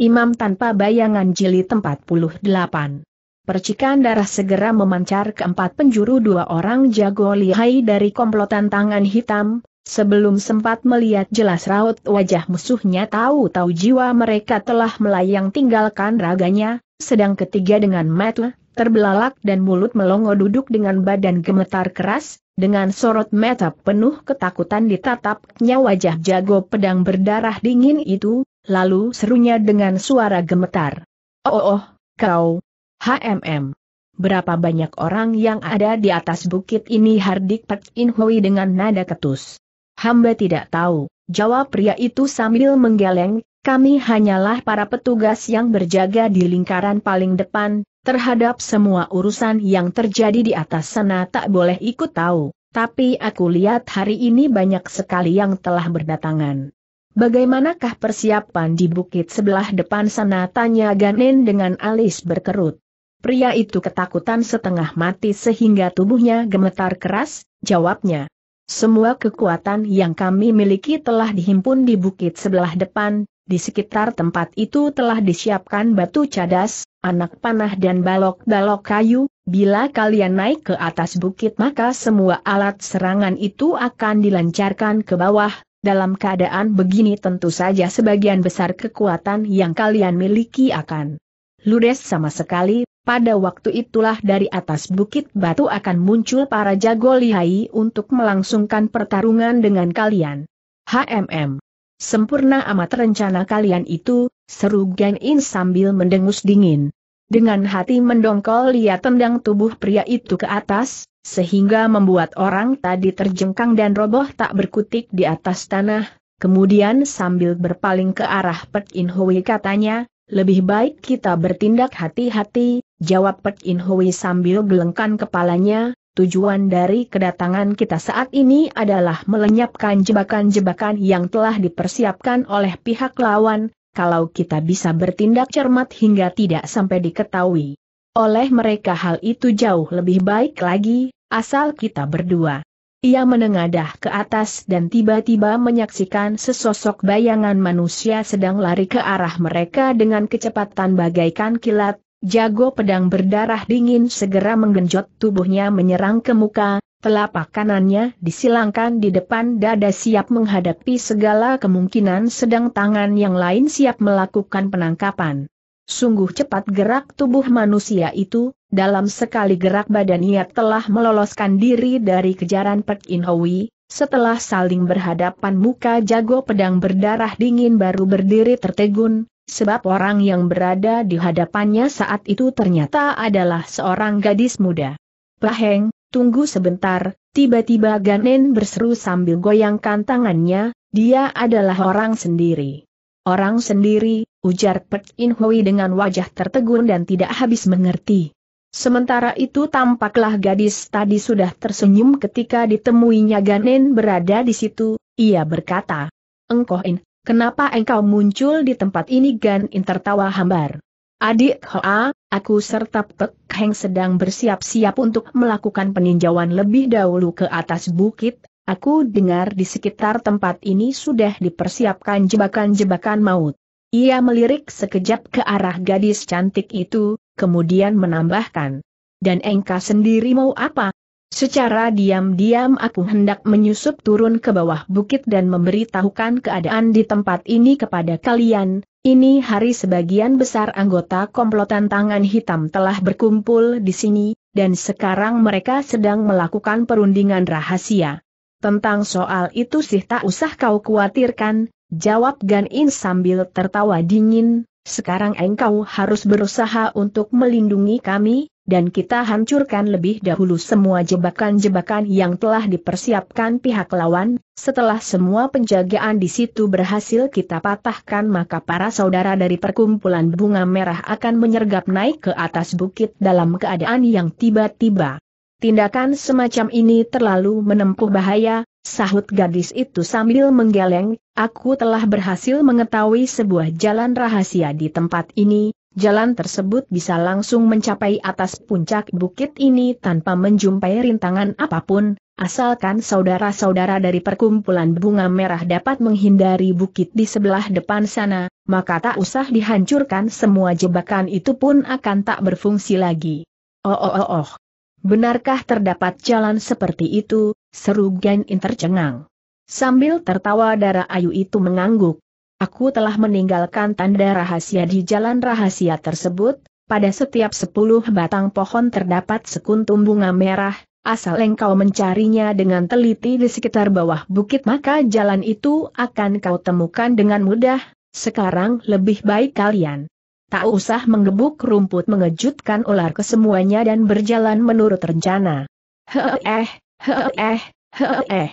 Imam tanpa bayangan jilid 48. Percikan darah segera memancar ke empat penjuru dua orang jago lihai dari komplotan tangan hitam, sebelum sempat melihat jelas raut wajah musuhnya tahu-tahu jiwa mereka telah melayang tinggalkan raganya, sedang ketiga dengan metu, terbelalak dan mulut melongo duduk dengan badan gemetar keras, dengan sorot mata penuh ketakutan ditatapnya wajah jago pedang berdarah dingin itu, lalu serunya dengan suara gemetar. Oh, oh, oh kau, HMM. Berapa banyak orang yang ada di atas bukit ini Hardik Pak Inhui dengan nada ketus. Hamba tidak tahu, jawab pria itu sambil menggeleng, kami hanyalah para petugas yang berjaga di lingkaran paling depan, terhadap semua urusan yang terjadi di atas sana tak boleh ikut tahu, tapi aku lihat hari ini banyak sekali yang telah berdatangan. Bagaimanakah persiapan di bukit sebelah depan sana tanya Ganen dengan alis berkerut. Pria itu ketakutan setengah mati sehingga tubuhnya gemetar keras, jawabnya. Semua kekuatan yang kami miliki telah dihimpun di bukit sebelah depan, di sekitar tempat itu telah disiapkan batu cadas, anak panah dan balok-balok kayu, bila kalian naik ke atas bukit maka semua alat serangan itu akan dilancarkan ke bawah, dalam keadaan begini tentu saja sebagian besar kekuatan yang kalian miliki akan ludes sama sekali, pada waktu itulah dari atas bukit batu akan muncul para jago lihai untuk melangsungkan pertarungan dengan kalian. HMM. Sempurna amat rencana kalian itu, seru Gen In sambil mendengus dingin. Dengan hati mendongkol ia tendang tubuh pria itu ke atas, sehingga membuat orang tadi terjengkang dan roboh tak berkutik di atas tanah, kemudian sambil berpaling ke arah Pek In Hui katanya, lebih baik kita bertindak hati-hati, jawab Pek In Hui sambil gelengkan kepalanya, Tujuan dari kedatangan kita saat ini adalah melenyapkan jebakan-jebakan yang telah dipersiapkan oleh pihak lawan, kalau kita bisa bertindak cermat hingga tidak sampai diketahui. Oleh mereka hal itu jauh lebih baik lagi, asal kita berdua. Ia menengadah ke atas dan tiba-tiba menyaksikan sesosok bayangan manusia sedang lari ke arah mereka dengan kecepatan bagaikan kilat, jago pedang berdarah dingin segera menggenjot tubuhnya menyerang ke muka, telapak kanannya disilangkan di depan dada siap menghadapi segala kemungkinan sedang tangan yang lain siap melakukan penangkapan. Sungguh cepat gerak tubuh manusia itu, dalam sekali gerak badan ia telah meloloskan diri dari kejaran Pek In Hui, setelah saling berhadapan muka jago pedang berdarah dingin baru berdiri tertegun, sebab orang yang berada di hadapannya saat itu ternyata adalah seorang gadis muda. Paheng, tunggu sebentar, tiba-tiba Ganen berseru sambil goyangkan tangannya, dia adalah orang sendiri. Orang sendiri, ujar Pek In Hui dengan wajah tertegun dan tidak habis mengerti. Sementara itu tampaklah gadis tadi sudah tersenyum ketika ditemuinya Ganen berada di situ, ia berkata, Engkoh In, kenapa engkau muncul di tempat ini Ganen tertawa hambar. Adik Hoa, aku serta Pek Heng sedang bersiap-siap untuk melakukan peninjauan lebih dahulu ke atas bukit, aku dengar di sekitar tempat ini sudah dipersiapkan jebakan-jebakan maut. Ia melirik sekejap ke arah gadis cantik itu, kemudian menambahkan. Dan engkau sendiri mau apa? Secara diam-diam aku hendak menyusup turun ke bawah bukit dan memberitahukan keadaan di tempat ini kepada kalian, ini hari sebagian besar anggota komplotan tangan hitam telah berkumpul di sini, dan sekarang mereka sedang melakukan perundingan rahasia. Tentang soal itu sih tak usah kau khawatirkan, Jawab Gan In sambil tertawa dingin, sekarang engkau harus berusaha untuk melindungi kami, dan kita hancurkan lebih dahulu semua jebakan-jebakan yang telah dipersiapkan pihak lawan, setelah semua penjagaan di situ berhasil kita patahkan maka para saudara dari perkumpulan bunga merah akan menyergap naik ke atas bukit dalam keadaan yang tiba-tiba. Tindakan semacam ini terlalu menempuh bahaya, Sahut gadis itu sambil menggeleng, aku telah berhasil mengetahui sebuah jalan rahasia di tempat ini, jalan tersebut bisa langsung mencapai atas puncak bukit ini tanpa menjumpai rintangan apapun, asalkan saudara-saudara dari perkumpulan bunga merah dapat menghindari bukit di sebelah depan sana, maka tak usah dihancurkan semua jebakan itu pun akan tak berfungsi lagi. Oh oh oh oh. Benarkah terdapat jalan seperti itu, Seru Gen In tercengang. Sambil tertawa darah ayu itu mengangguk. Aku telah meninggalkan tanda rahasia di jalan rahasia tersebut, pada setiap sepuluh batang pohon terdapat sekuntum bunga merah, asal engkau mencarinya dengan teliti di sekitar bawah bukit maka jalan itu akan kau temukan dengan mudah, sekarang lebih baik kalian. Tak usah menggebuk rumput mengejutkan ular kesemuanya dan berjalan menurut rencana. Eh. Hee eh, eh.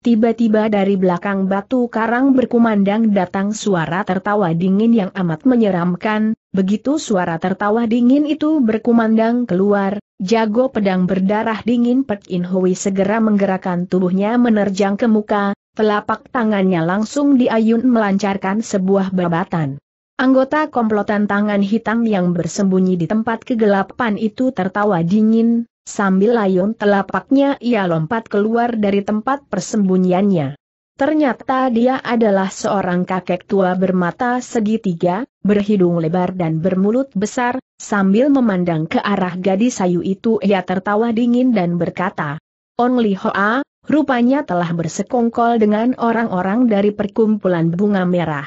Tiba-tiba dari belakang batu karang berkumandang datang suara tertawa dingin yang amat menyeramkan, begitu suara tertawa dingin itu berkumandang keluar, jago pedang berdarah dingin Pek In Hui segera menggerakkan tubuhnya menerjang ke muka, telapak tangannya langsung diayun melancarkan sebuah babatan. Anggota komplotan tangan hitam yang bersembunyi di tempat kegelapan itu tertawa dingin, Sambil layun telapaknya ia lompat keluar dari tempat persembunyiannya. Ternyata dia adalah seorang kakek tua bermata segitiga, berhidung lebar dan bermulut besar, sambil memandang ke arah gadis sayu itu ia tertawa dingin dan berkata, Ong Li Hoa, rupanya telah bersekongkol dengan orang-orang dari perkumpulan bunga merah.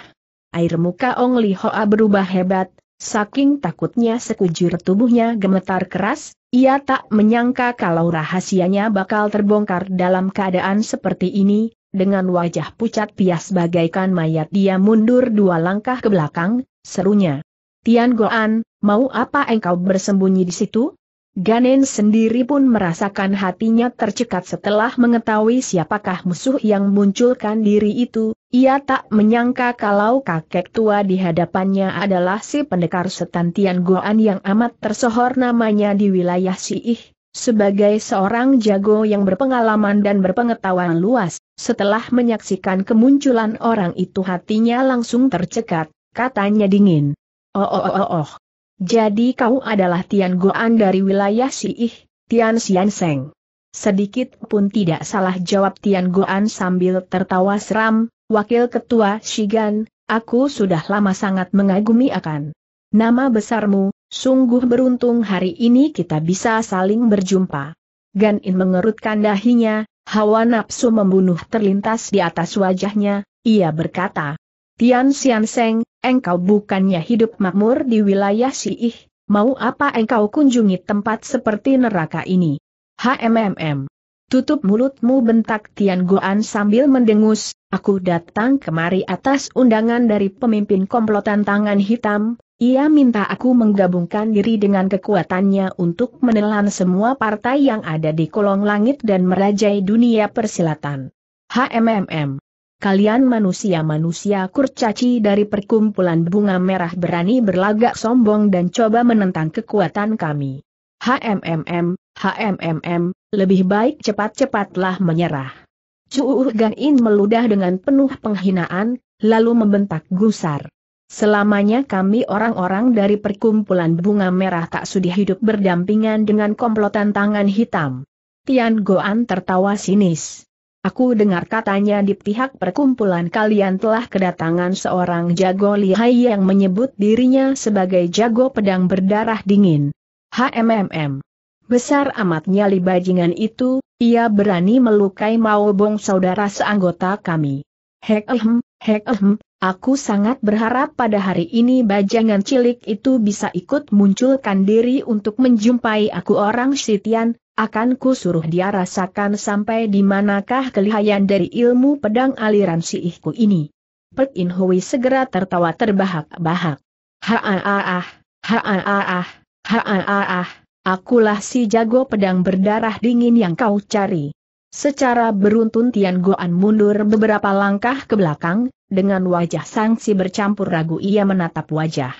Air muka Ong Li Hoa berubah hebat, saking takutnya sekujur tubuhnya gemetar keras, ia tak menyangka kalau rahasianya bakal terbongkar dalam keadaan seperti ini, dengan wajah pucat pias bagaikan mayat dia mundur dua langkah ke belakang, serunya. Tian Goan, mau apa engkau bersembunyi di situ? Ganen sendiri pun merasakan hatinya tercekat setelah mengetahui siapakah musuh yang munculkan diri itu, ia tak menyangka kalau kakek tua di hadapannya adalah si pendekar setan Tian Goan yang amat tersohor namanya di wilayah Siih, sebagai seorang jago yang berpengalaman dan berpengetahuan luas. Setelah menyaksikan kemunculan orang itu hatinya langsung tercekat, katanya dingin. Oh oh oh oh. oh. Jadi kau adalah Tian Goan dari wilayah Siih, Tian Xian Seng. Sedikit pun tidak salah jawab Tian Goan sambil tertawa seram, Wakil Ketua Shigan, aku sudah lama sangat mengagumi akan nama besarmu, sungguh beruntung hari ini kita bisa saling berjumpa. Gan In mengerutkan dahinya, hawa nafsu membunuh terlintas di atas wajahnya, ia berkata, Tian Xian Seng, engkau bukannya hidup makmur di wilayah Siih, mau apa engkau kunjungi tempat seperti neraka ini? HMMM. Tutup mulutmu bentak Tian Guan sambil mendengus, aku datang kemari atas undangan dari pemimpin komplotan tangan hitam, ia minta aku menggabungkan diri dengan kekuatannya untuk menelan semua partai yang ada di kolong langit dan merajai dunia persilatan. HMMM. Kalian manusia-manusia kurcaci dari perkumpulan bunga merah berani berlagak sombong dan coba menentang kekuatan kami. HMMM, HMMM, lebih baik cepat-cepatlah menyerah. Cuuh Gan In meludah dengan penuh penghinaan, lalu membentak gusar. Selamanya kami orang-orang dari perkumpulan bunga merah tak sudi hidup berdampingan dengan komplotan tangan hitam. Tian Goan tertawa sinis. Aku dengar katanya di pihak perkumpulan kalian telah kedatangan seorang jago lihai yang menyebut dirinya sebagai jago pedang berdarah dingin. HMMM. Besar amat nyali bajingan itu, ia berani melukai Maobong saudara seanggota kami. Hek ehem, hek ehem, aku sangat berharap pada hari ini bajangan cilik itu bisa ikut munculkan diri untuk menjumpai aku orang Sitian, akan ku suruh dia rasakan sampai di manakah kelihayan dari ilmu pedang aliran siihku ini. Pek In Hui segera tertawa terbahak-bahak. Ha-ah-ah, ha-ah-ah. Ha akulah si jago pedang berdarah dingin yang kau cari. Secara beruntun Tian Goan mundur beberapa langkah ke belakang, dengan wajah sangsi bercampur ragu ia menatap wajah.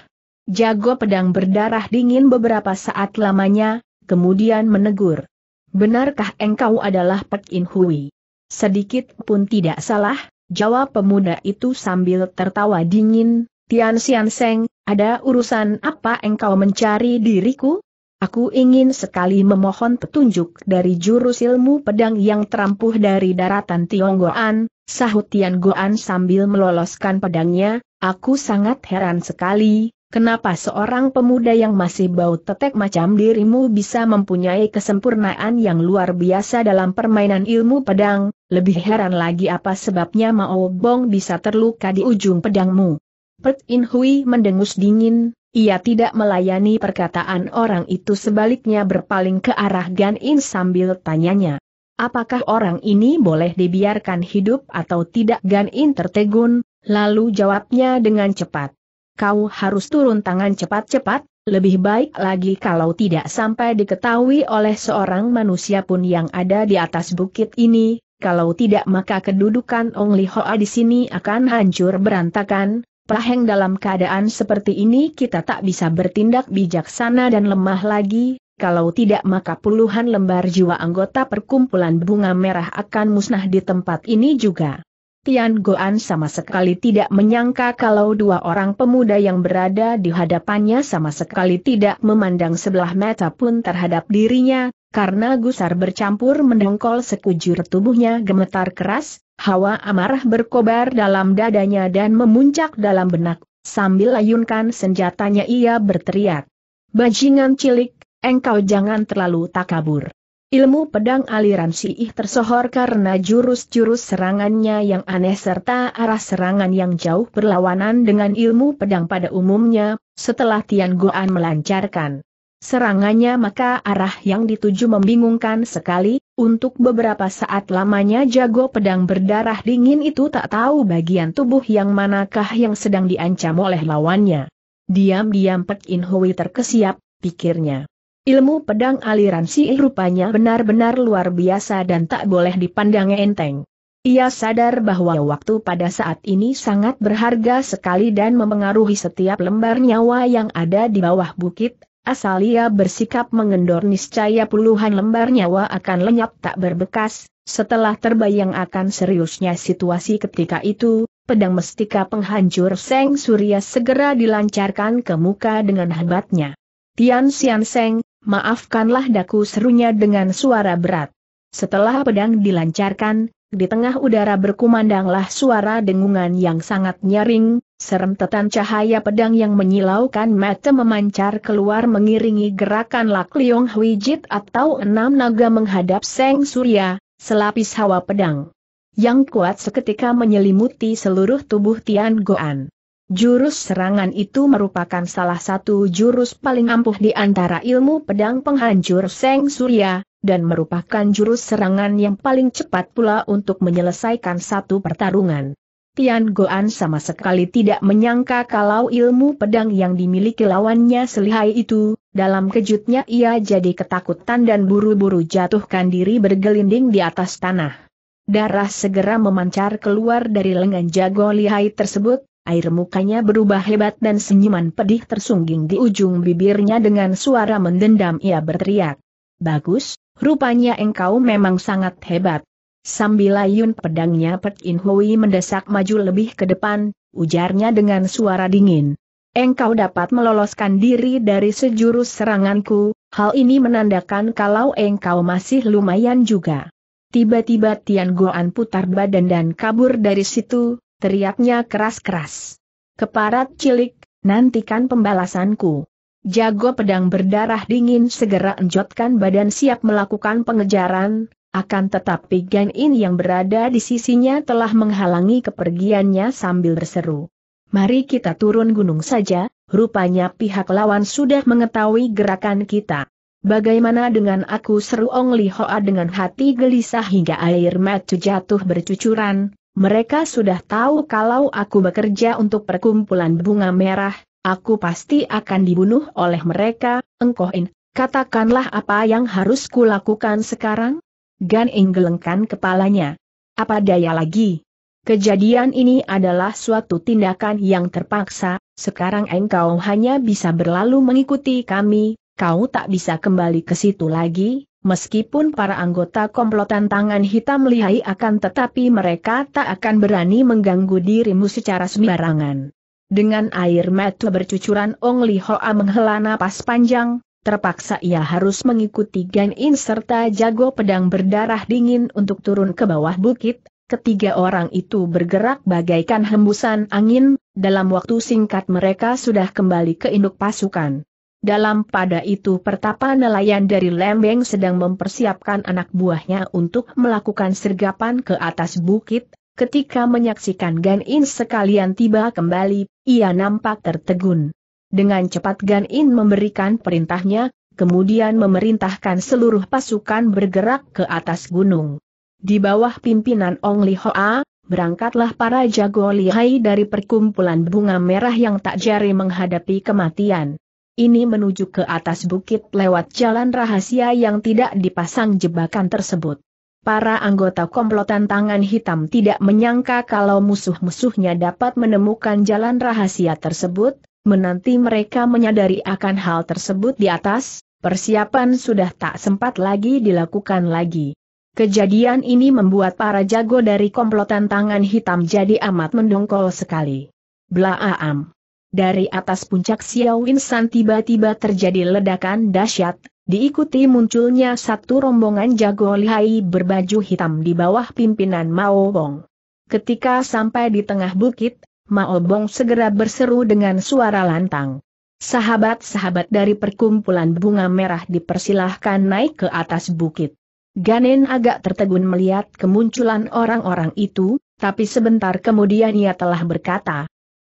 Jago pedang berdarah dingin beberapa saat lamanya, kemudian menegur. Benarkah engkau adalah Pek In Hui? Sedikit pun tidak salah, jawab pemuda itu sambil tertawa dingin, Tian Xian Seng, ada urusan apa engkau mencari diriku? Aku ingin sekali memohon petunjuk dari jurus ilmu pedang yang terampuh dari daratan Tionggoan, sahut Tian Goan sambil meloloskan pedangnya, aku sangat heran sekali, Kenapa seorang pemuda yang masih bau tetek macam dirimu bisa mempunyai kesempurnaan yang luar biasa dalam permainan ilmu pedang, lebih heran lagi apa sebabnya Mao Bong bisa terluka di ujung pedangmu. Pert In Hui mendengus dingin, ia tidak melayani perkataan orang itu sebaliknya berpaling ke arah Gan In sambil tanyanya. Apakah orang ini boleh dibiarkan hidup atau tidak Gan In tertegun, lalu jawabnya dengan cepat. Kau harus turun tangan cepat-cepat, lebih baik lagi kalau tidak sampai diketahui oleh seorang manusia pun yang ada di atas bukit ini, kalau tidak maka kedudukan Ong Li Hoa di sini akan hancur berantakan, Praheng dalam keadaan seperti ini kita tak bisa bertindak bijaksana dan lemah lagi, kalau tidak maka puluhan lembar jiwa anggota perkumpulan bunga merah akan musnah di tempat ini juga. Tian Goan sama sekali tidak menyangka kalau dua orang pemuda yang berada di hadapannya sama sekali tidak memandang sebelah mata pun terhadap dirinya, karena gusar bercampur mendongkol sekujur tubuhnya gemetar keras, hawa amarah berkobar dalam dadanya dan memuncak dalam benak, sambil layunkan senjatanya ia berteriak. Bajingan cilik, engkau jangan terlalu takabur. Ilmu pedang aliran siih tersohor karena jurus-jurus serangannya yang aneh serta arah serangan yang jauh berlawanan dengan ilmu pedang pada umumnya, setelah Tian Goan melancarkan Serangannya maka arah yang dituju membingungkan sekali, untuk beberapa saat lamanya jago pedang berdarah dingin itu tak tahu bagian tubuh yang manakah yang sedang diancam oleh lawannya. Diam-diam Pek In Hui terkesiap, pikirnya. Ilmu pedang aliran si eh rupanya benar-benar luar biasa dan tak boleh dipandang enteng. Ia sadar bahwa waktu pada saat ini sangat berharga sekali dan memengaruhi setiap lembar nyawa yang ada di bawah bukit, Asal ia bersikap mengendor niscaya puluhan lembar nyawa akan lenyap tak berbekas, setelah terbayang akan seriusnya situasi ketika itu, pedang mestika penghancur Seng Surya segera dilancarkan ke muka dengan hebatnya. Tian Xian Seng, maafkanlah daku serunya dengan suara berat. Setelah pedang dilancarkan, di tengah udara berkumandanglah suara dengungan yang sangat nyaring, Seremtetan cahaya pedang yang menyilaukan mata memancar keluar mengiringi gerakan Lak Liong Hui Jit atau enam naga menghadap Seng Surya, selapis hawa pedang. Yang kuat seketika menyelimuti seluruh tubuh Tian Goan. Jurus serangan itu merupakan salah satu jurus paling ampuh di antara ilmu pedang penghancur Seng Surya, dan merupakan jurus serangan yang paling cepat pula untuk menyelesaikan satu pertarungan. Tian Goan sama sekali tidak menyangka kalau ilmu pedang yang dimiliki lawannya selihai itu, dalam kejutnya ia jadi ketakutan dan buru-buru jatuhkan diri bergelinding di atas tanah. Darah segera memancar keluar dari lengan jago lihai tersebut, air mukanya berubah hebat dan senyuman pedih tersungging di ujung bibirnya dengan suara mendendam ia berteriak. Bagus, rupanya engkau memang sangat hebat. Sambil layun pedangnya Pet In Hui mendesak maju lebih ke depan, ujarnya dengan suara dingin. Engkau dapat meloloskan diri dari sejurus seranganku, hal ini menandakan kalau engkau masih lumayan juga. Tiba-tiba Tian Goan putar badan dan kabur dari situ, teriaknya keras-keras. Keparat cilik, nantikan pembalasanku. Jago pedang berdarah dingin segera enjotkan badan siap melakukan pengejaran, akan tetapi Gan In yang berada di sisinya telah menghalangi kepergiannya sambil berseru. Mari kita turun gunung saja, rupanya pihak lawan sudah mengetahui gerakan kita. Bagaimana dengan aku seru Ong Li Hoa dengan hati gelisah hingga air mata jatuh bercucuran, mereka sudah tahu kalau aku bekerja untuk perkumpulan bunga merah, aku pasti akan dibunuh oleh mereka, engkohin, katakanlah apa yang harus kulakukan sekarang? Gan gelengkan kepalanya. Apa daya lagi? Kejadian ini adalah suatu tindakan yang terpaksa, sekarang engkau hanya bisa berlalu mengikuti kami, kau tak bisa kembali ke situ lagi, Meskipun para anggota komplotan tangan hitam lihai akan tetapi mereka tak akan berani mengganggu dirimu secara sembarangan. Dengan air mata bercucuran Ong Li Hoa menghela napas panjang, terpaksa ia harus mengikuti Gan In serta jago pedang berdarah dingin untuk turun ke bawah bukit. Ketiga orang itu bergerak bagaikan hembusan angin, dalam waktu singkat mereka sudah kembali ke induk pasukan. Dalam pada itu pertapa nelayan dari Lembeng sedang mempersiapkan anak buahnya untuk melakukan sergapan ke atas bukit, ketika menyaksikan Gan In sekalian tiba kembali, ia nampak tertegun. Dengan cepat Gan In memberikan perintahnya, kemudian memerintahkan seluruh pasukan bergerak ke atas gunung. Di bawah pimpinan Ong Li Hoa, berangkatlah para jago lihai dari perkumpulan bunga merah yang tak jari menghadapi kematian. Ini menuju ke atas bukit lewat jalan rahasia yang tidak dipasang jebakan tersebut. Para anggota komplotan tangan hitam tidak menyangka kalau musuh-musuhnya dapat menemukan jalan rahasia tersebut, Menanti mereka menyadari akan hal tersebut di atas, persiapan sudah tak sempat lagi dilakukan lagi. Kejadian ini membuat para jago dari komplotan tangan hitam jadi amat mendongkol sekali. Blaaam. Dari atas puncak Xiao Insan tiba-tiba terjadi ledakan dahsyat, diikuti munculnya satu rombongan jago lihai berbaju hitam di bawah pimpinan Mao Bong. Ketika sampai di tengah bukit, Maobong segera berseru dengan suara lantang. Sahabat-sahabat dari perkumpulan bunga merah dipersilahkan naik ke atas bukit. Ganen agak tertegun melihat kemunculan orang-orang itu, tapi sebentar kemudian ia telah berkata,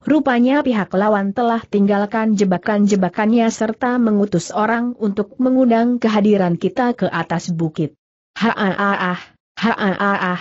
Rupanya pihak lawan telah tinggalkan jebakan-jebakannya serta mengutus orang untuk mengundang kehadiran kita ke atas bukit. ha-ah-ah-ah.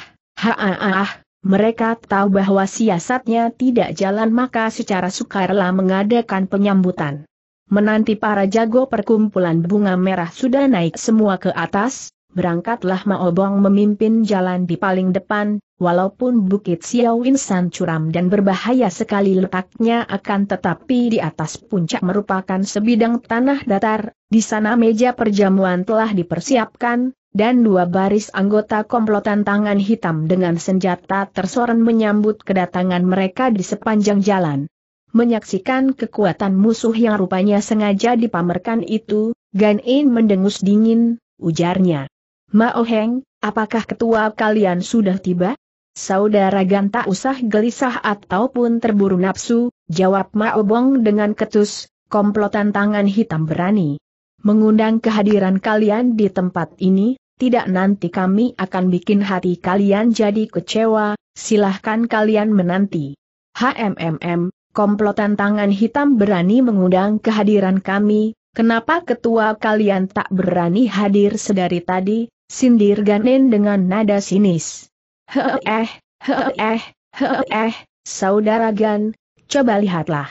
Mereka tahu bahwa siasatnya tidak jalan maka secara sukarela mengadakan penyambutan. Menanti para jago perkumpulan bunga merah sudah naik semua ke atas, berangkatlah Maobong memimpin jalan di paling depan, walaupun Bukit Xiao Insan curam dan berbahaya sekali letaknya akan tetapi di atas puncak merupakan sebidang tanah datar, di sana meja perjamuan telah dipersiapkan, dan dua baris anggota komplotan tangan hitam dengan senjata tersorot menyambut kedatangan mereka di sepanjang jalan. Menyaksikan kekuatan musuh yang rupanya sengaja dipamerkan itu, Gan In mendengus dingin, ujarnya. Ma Heng, apakah ketua kalian sudah tiba? Saudara Gan tak usah gelisah ataupun terburu nafsu, jawab Ma Bong dengan ketus, komplotan tangan hitam berani. Mengundang kehadiran kalian di tempat ini, tidak nanti kami akan bikin hati kalian jadi kecewa, silahkan kalian menanti. HMMM, komplotan tangan hitam berani mengundang kehadiran kami, kenapa ketua kalian tak berani hadir sedari tadi, sindir Ganen dengan nada sinis. Heeh, heeh, heeh, saudara Gan, coba lihatlah.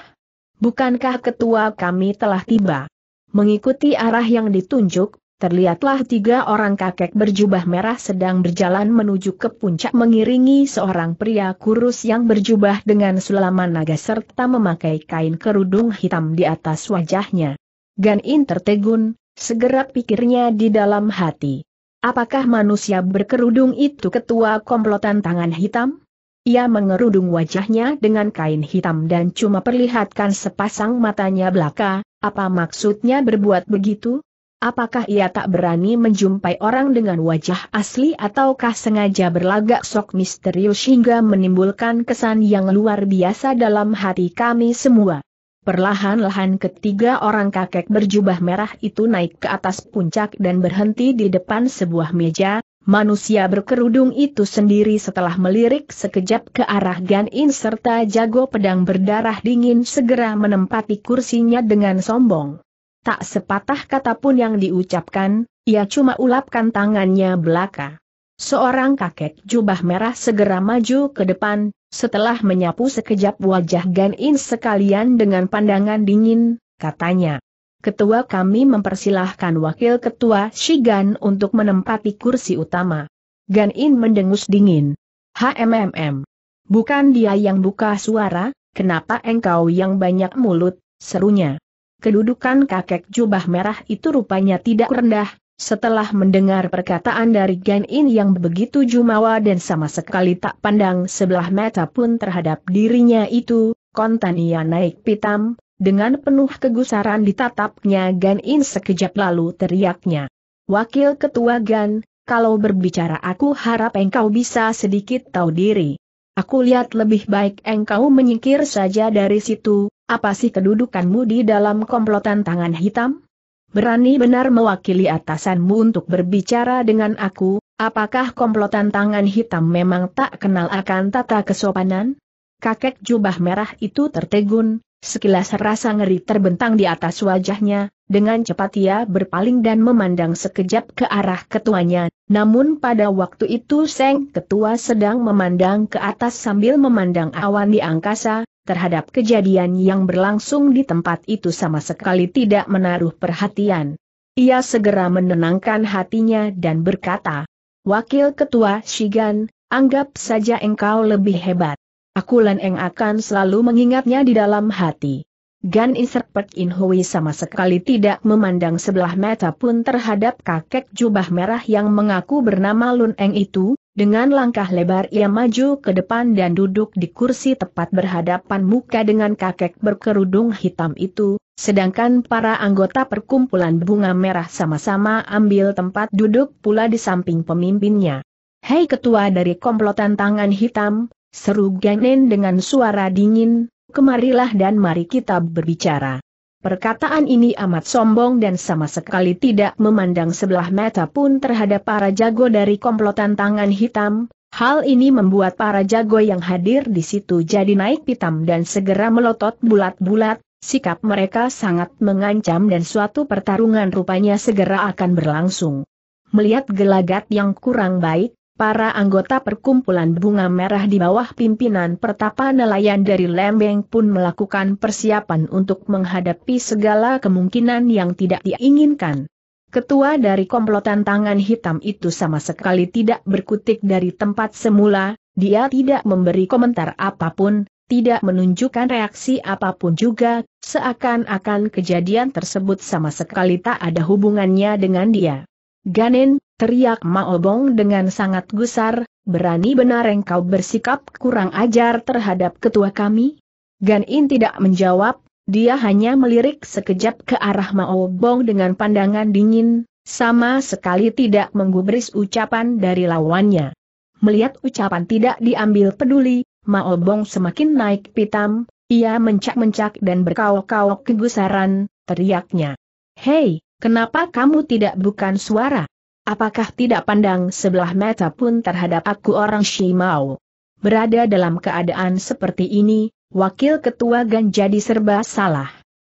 Bukankah ketua kami telah tiba? Mengikuti arah yang ditunjuk, terlihatlah tiga orang kakek berjubah merah sedang berjalan menuju ke puncak mengiringi seorang pria kurus yang berjubah dengan sulaman naga serta memakai kain kerudung hitam di atas wajahnya. Gan In tertegun, segera pikirnya di dalam hati. Apakah manusia berkerudung itu ketua komplotan tangan hitam? Ia mengerudung wajahnya dengan kain hitam dan cuma perlihatkan sepasang matanya belaka, apa maksudnya berbuat begitu? Apakah ia tak berani menjumpai orang dengan wajah asli ataukah sengaja berlagak sok misterius hingga menimbulkan kesan yang luar biasa dalam hati kami semua? Perlahan-lahan ketiga orang kakek berjubah merah itu naik ke atas puncak dan berhenti di depan sebuah meja, Manusia berkerudung itu sendiri setelah melirik sekejap ke arah Gan In serta jago pedang berdarah dingin segera menempati kursinya dengan sombong. Tak sepatah kata pun yang diucapkan, ia cuma ulapkan tangannya belaka. Seorang kakek jubah merah segera maju ke depan, setelah menyapu sekejap wajah Gan In sekalian dengan pandangan dingin, katanya. Ketua kami mempersilahkan Wakil Ketua Shigan untuk menempati kursi utama. Gan In mendengus dingin. HMMM. Bukan dia yang buka suara, kenapa engkau yang banyak mulut, serunya. Kedudukan kakek jubah merah itu rupanya tidak rendah, setelah mendengar perkataan dari Gan In yang begitu jumawa dan sama sekali tak pandang sebelah mata pun terhadap dirinya itu, Kontania naik pitam, dengan penuh kegusaran ditatapnya Gan In sekejap lalu teriaknya. Wakil Ketua Gan, kalau berbicara aku harap engkau bisa sedikit tahu diri. Aku lihat lebih baik engkau menyingkir saja dari situ, apa sih kedudukanmu di dalam komplotan tangan hitam? Berani benar mewakili atasanmu untuk berbicara dengan aku, apakah komplotan tangan hitam memang tak kenal akan tata kesopanan? Kakek jubah merah itu tertegun, Sekilas rasa ngeri terbentang di atas wajahnya, dengan cepat ia berpaling dan memandang sekejap ke arah ketuanya, namun pada waktu itu Seng Ketua sedang memandang ke atas sambil memandang awan di angkasa, terhadap kejadian yang berlangsung di tempat itu sama sekali tidak menaruh perhatian. Ia segera menenangkan hatinya dan berkata, Wakil Ketua Shigan, anggap saja engkau lebih hebat. Aku Len Eng akan selalu mengingatnya di dalam hati. Gan Inserpet In Hui sama sekali tidak memandang sebelah mata pun terhadap kakek jubah merah yang mengaku bernama Lun Eng itu, dengan langkah lebar ia maju ke depan dan duduk di kursi tepat berhadapan muka dengan kakek berkerudung hitam itu, sedangkan para anggota perkumpulan bunga merah sama-sama ambil tempat duduk pula di samping pemimpinnya. Hei ketua dari komplotan tangan hitam, Seru Ganen dengan suara dingin, kemarilah dan mari kita berbicara. Perkataan ini amat sombong dan sama sekali tidak memandang sebelah mata pun terhadap para jago dari komplotan tangan hitam. Hal ini membuat para jago yang hadir di situ jadi naik pitam dan segera melotot bulat-bulat, sikap mereka sangat mengancam dan suatu pertarungan rupanya segera akan berlangsung. Melihat gelagat yang kurang baik, Para anggota perkumpulan bunga merah di bawah pimpinan pertapa nelayan dari Lembeng pun melakukan persiapan untuk menghadapi segala kemungkinan yang tidak diinginkan. Ketua dari komplotan tangan hitam itu sama sekali tidak berkutik dari tempat semula, dia tidak memberi komentar apapun, tidak menunjukkan reaksi apapun juga, seakan-akan kejadian tersebut sama sekali tak ada hubungannya dengan dia. Ganen, Teriak Maobong dengan sangat gusar, berani benar engkau bersikap kurang ajar terhadap ketua kami? Gan In tidak menjawab, dia hanya melirik sekejap ke arah Maobong dengan pandangan dingin, sama sekali tidak menggubris ucapan dari lawannya. Melihat ucapan tidak diambil peduli, Maobong semakin naik pitam, ia mencak-mencak dan berkaok-kaok kegusaran, teriaknya. Hei, kenapa kamu tidak bukan suara? Apakah tidak pandang sebelah mata pun terhadap aku orang Shimao? Berada dalam keadaan seperti ini, wakil ketua Gan jadi serba salah.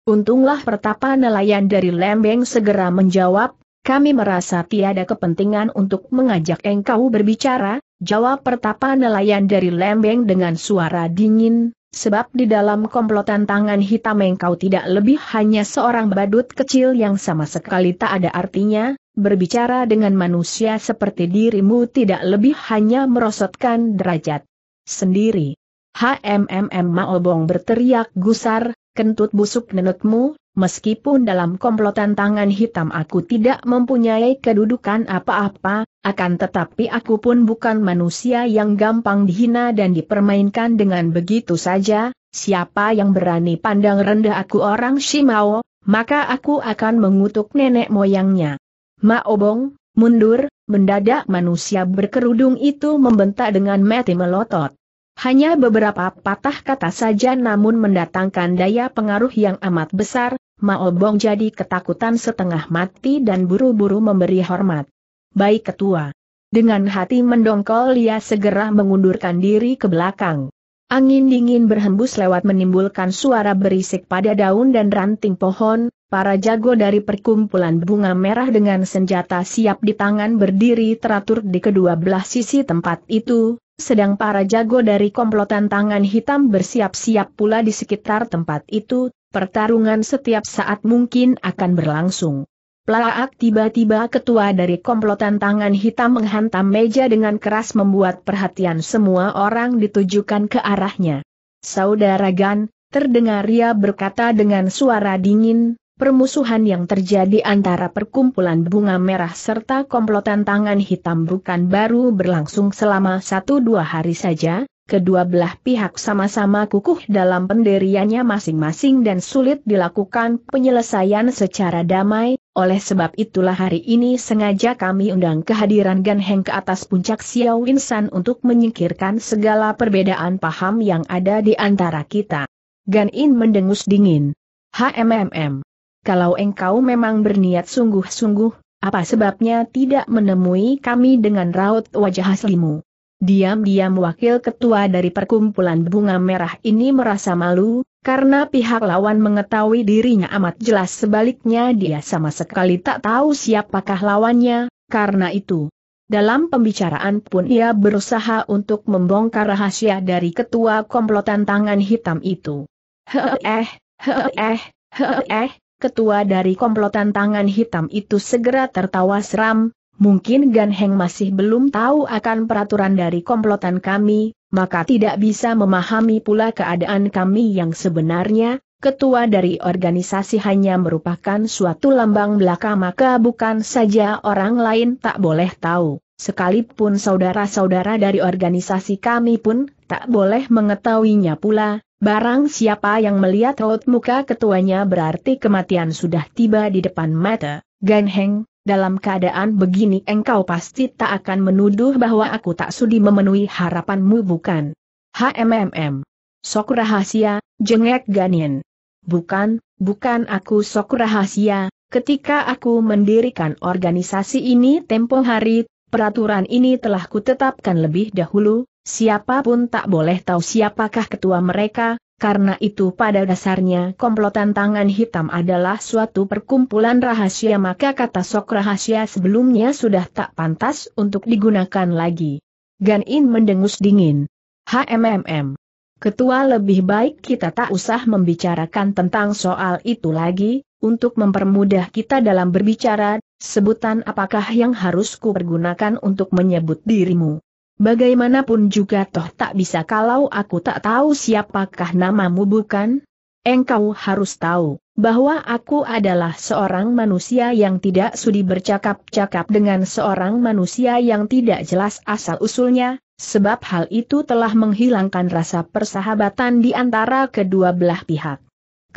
Untunglah pertapa nelayan dari Lembeng segera menjawab, kami merasa tiada kepentingan untuk mengajak engkau berbicara, jawab pertapa nelayan dari Lembeng dengan suara dingin, sebab di dalam komplotan tangan hitam engkau tidak lebih hanya seorang badut kecil yang sama sekali tak ada artinya, berbicara dengan manusia seperti dirimu tidak lebih hanya merosotkan derajat sendiri. HMMM Maobong berteriak gusar, kentut busuk nenekmu, meskipun dalam komplotan tangan hitam aku tidak mempunyai kedudukan apa-apa, akan tetapi aku pun bukan manusia yang gampang dihina dan dipermainkan dengan begitu saja, siapa yang berani pandang rendah aku orang Shimao, maka aku akan mengutuk nenek moyangnya. Obong mundur, mendadak manusia berkerudung itu membentak dengan mati melotot. Hanya beberapa patah kata saja namun mendatangkan daya pengaruh yang amat besar, Obong jadi ketakutan setengah mati dan buru-buru memberi hormat. Baik ketua. Dengan hati mendongkol ia segera mengundurkan diri ke belakang. Angin dingin berhembus lewat menimbulkan suara berisik pada daun dan ranting pohon, Para jago dari perkumpulan bunga merah dengan senjata siap di tangan berdiri teratur di kedua belah sisi tempat itu, sedang para jago dari komplotan tangan hitam bersiap-siap pula di sekitar tempat itu, pertarungan setiap saat mungkin akan berlangsung. Plaak tiba-tiba ketua dari komplotan tangan hitam menghantam meja dengan keras membuat perhatian semua orang ditujukan ke arahnya. Saudara Gan, terdengar ia berkata dengan suara dingin, Permusuhan yang terjadi antara perkumpulan bunga merah serta komplotan tangan hitam bukan baru berlangsung selama satu dua hari saja, kedua belah pihak sama-sama kukuh dalam penderiannya masing-masing dan sulit dilakukan penyelesaian secara damai, oleh sebab itulah hari ini sengaja kami undang kehadiran Gan Heng ke atas puncak Xiao Winsan untuk menyingkirkan segala perbedaan paham yang ada di antara kita. Gan In mendengus dingin. HMMM kalau engkau memang berniat sungguh-sungguh, apa sebabnya tidak menemui kami dengan raut wajah aslimu? Diam-diam wakil ketua dari perkumpulan bunga merah ini merasa malu, karena pihak lawan mengetahui dirinya amat jelas sebaliknya dia sama sekali tak tahu siapakah lawannya, karena itu. Dalam pembicaraan pun ia berusaha untuk membongkar rahasia dari ketua komplotan tangan hitam itu. Heeh, heeh, heeh, heeh, ketua dari komplotan tangan hitam itu segera tertawa seram, mungkin Gan Heng masih belum tahu akan peraturan dari komplotan kami, maka tidak bisa memahami pula keadaan kami yang sebenarnya, ketua dari organisasi hanya merupakan suatu lambang belaka maka bukan saja orang lain tak boleh tahu. Sekalipun saudara-saudara dari organisasi kami pun tak boleh mengetahuinya pula, Barang siapa yang melihat raut muka ketuanya berarti kematian sudah tiba di depan mata, Gan Heng, dalam keadaan begini engkau pasti tak akan menuduh bahwa aku tak sudi memenuhi harapanmu bukan? HMMM. Sok rahasia, jengek Ganien. Bukan, bukan aku sok rahasia, ketika aku mendirikan organisasi ini tempo hari, Peraturan ini telah kutetapkan lebih dahulu, siapapun tak boleh tahu siapakah ketua mereka, karena itu pada dasarnya komplotan tangan hitam adalah suatu perkumpulan rahasia maka kata sok rahasia sebelumnya sudah tak pantas untuk digunakan lagi. Gan In mendengus dingin. HMMM. Ketua lebih baik kita tak usah membicarakan tentang soal itu lagi, untuk mempermudah kita dalam berbicara, Sebutan apakah yang harus pergunakan untuk menyebut dirimu? Bagaimanapun juga toh tak bisa kalau aku tak tahu siapakah namamu bukan? Engkau harus tahu, bahwa aku adalah seorang manusia yang tidak sudi bercakap-cakap dengan seorang manusia yang tidak jelas asal-usulnya, sebab hal itu telah menghilangkan rasa persahabatan di antara kedua belah pihak.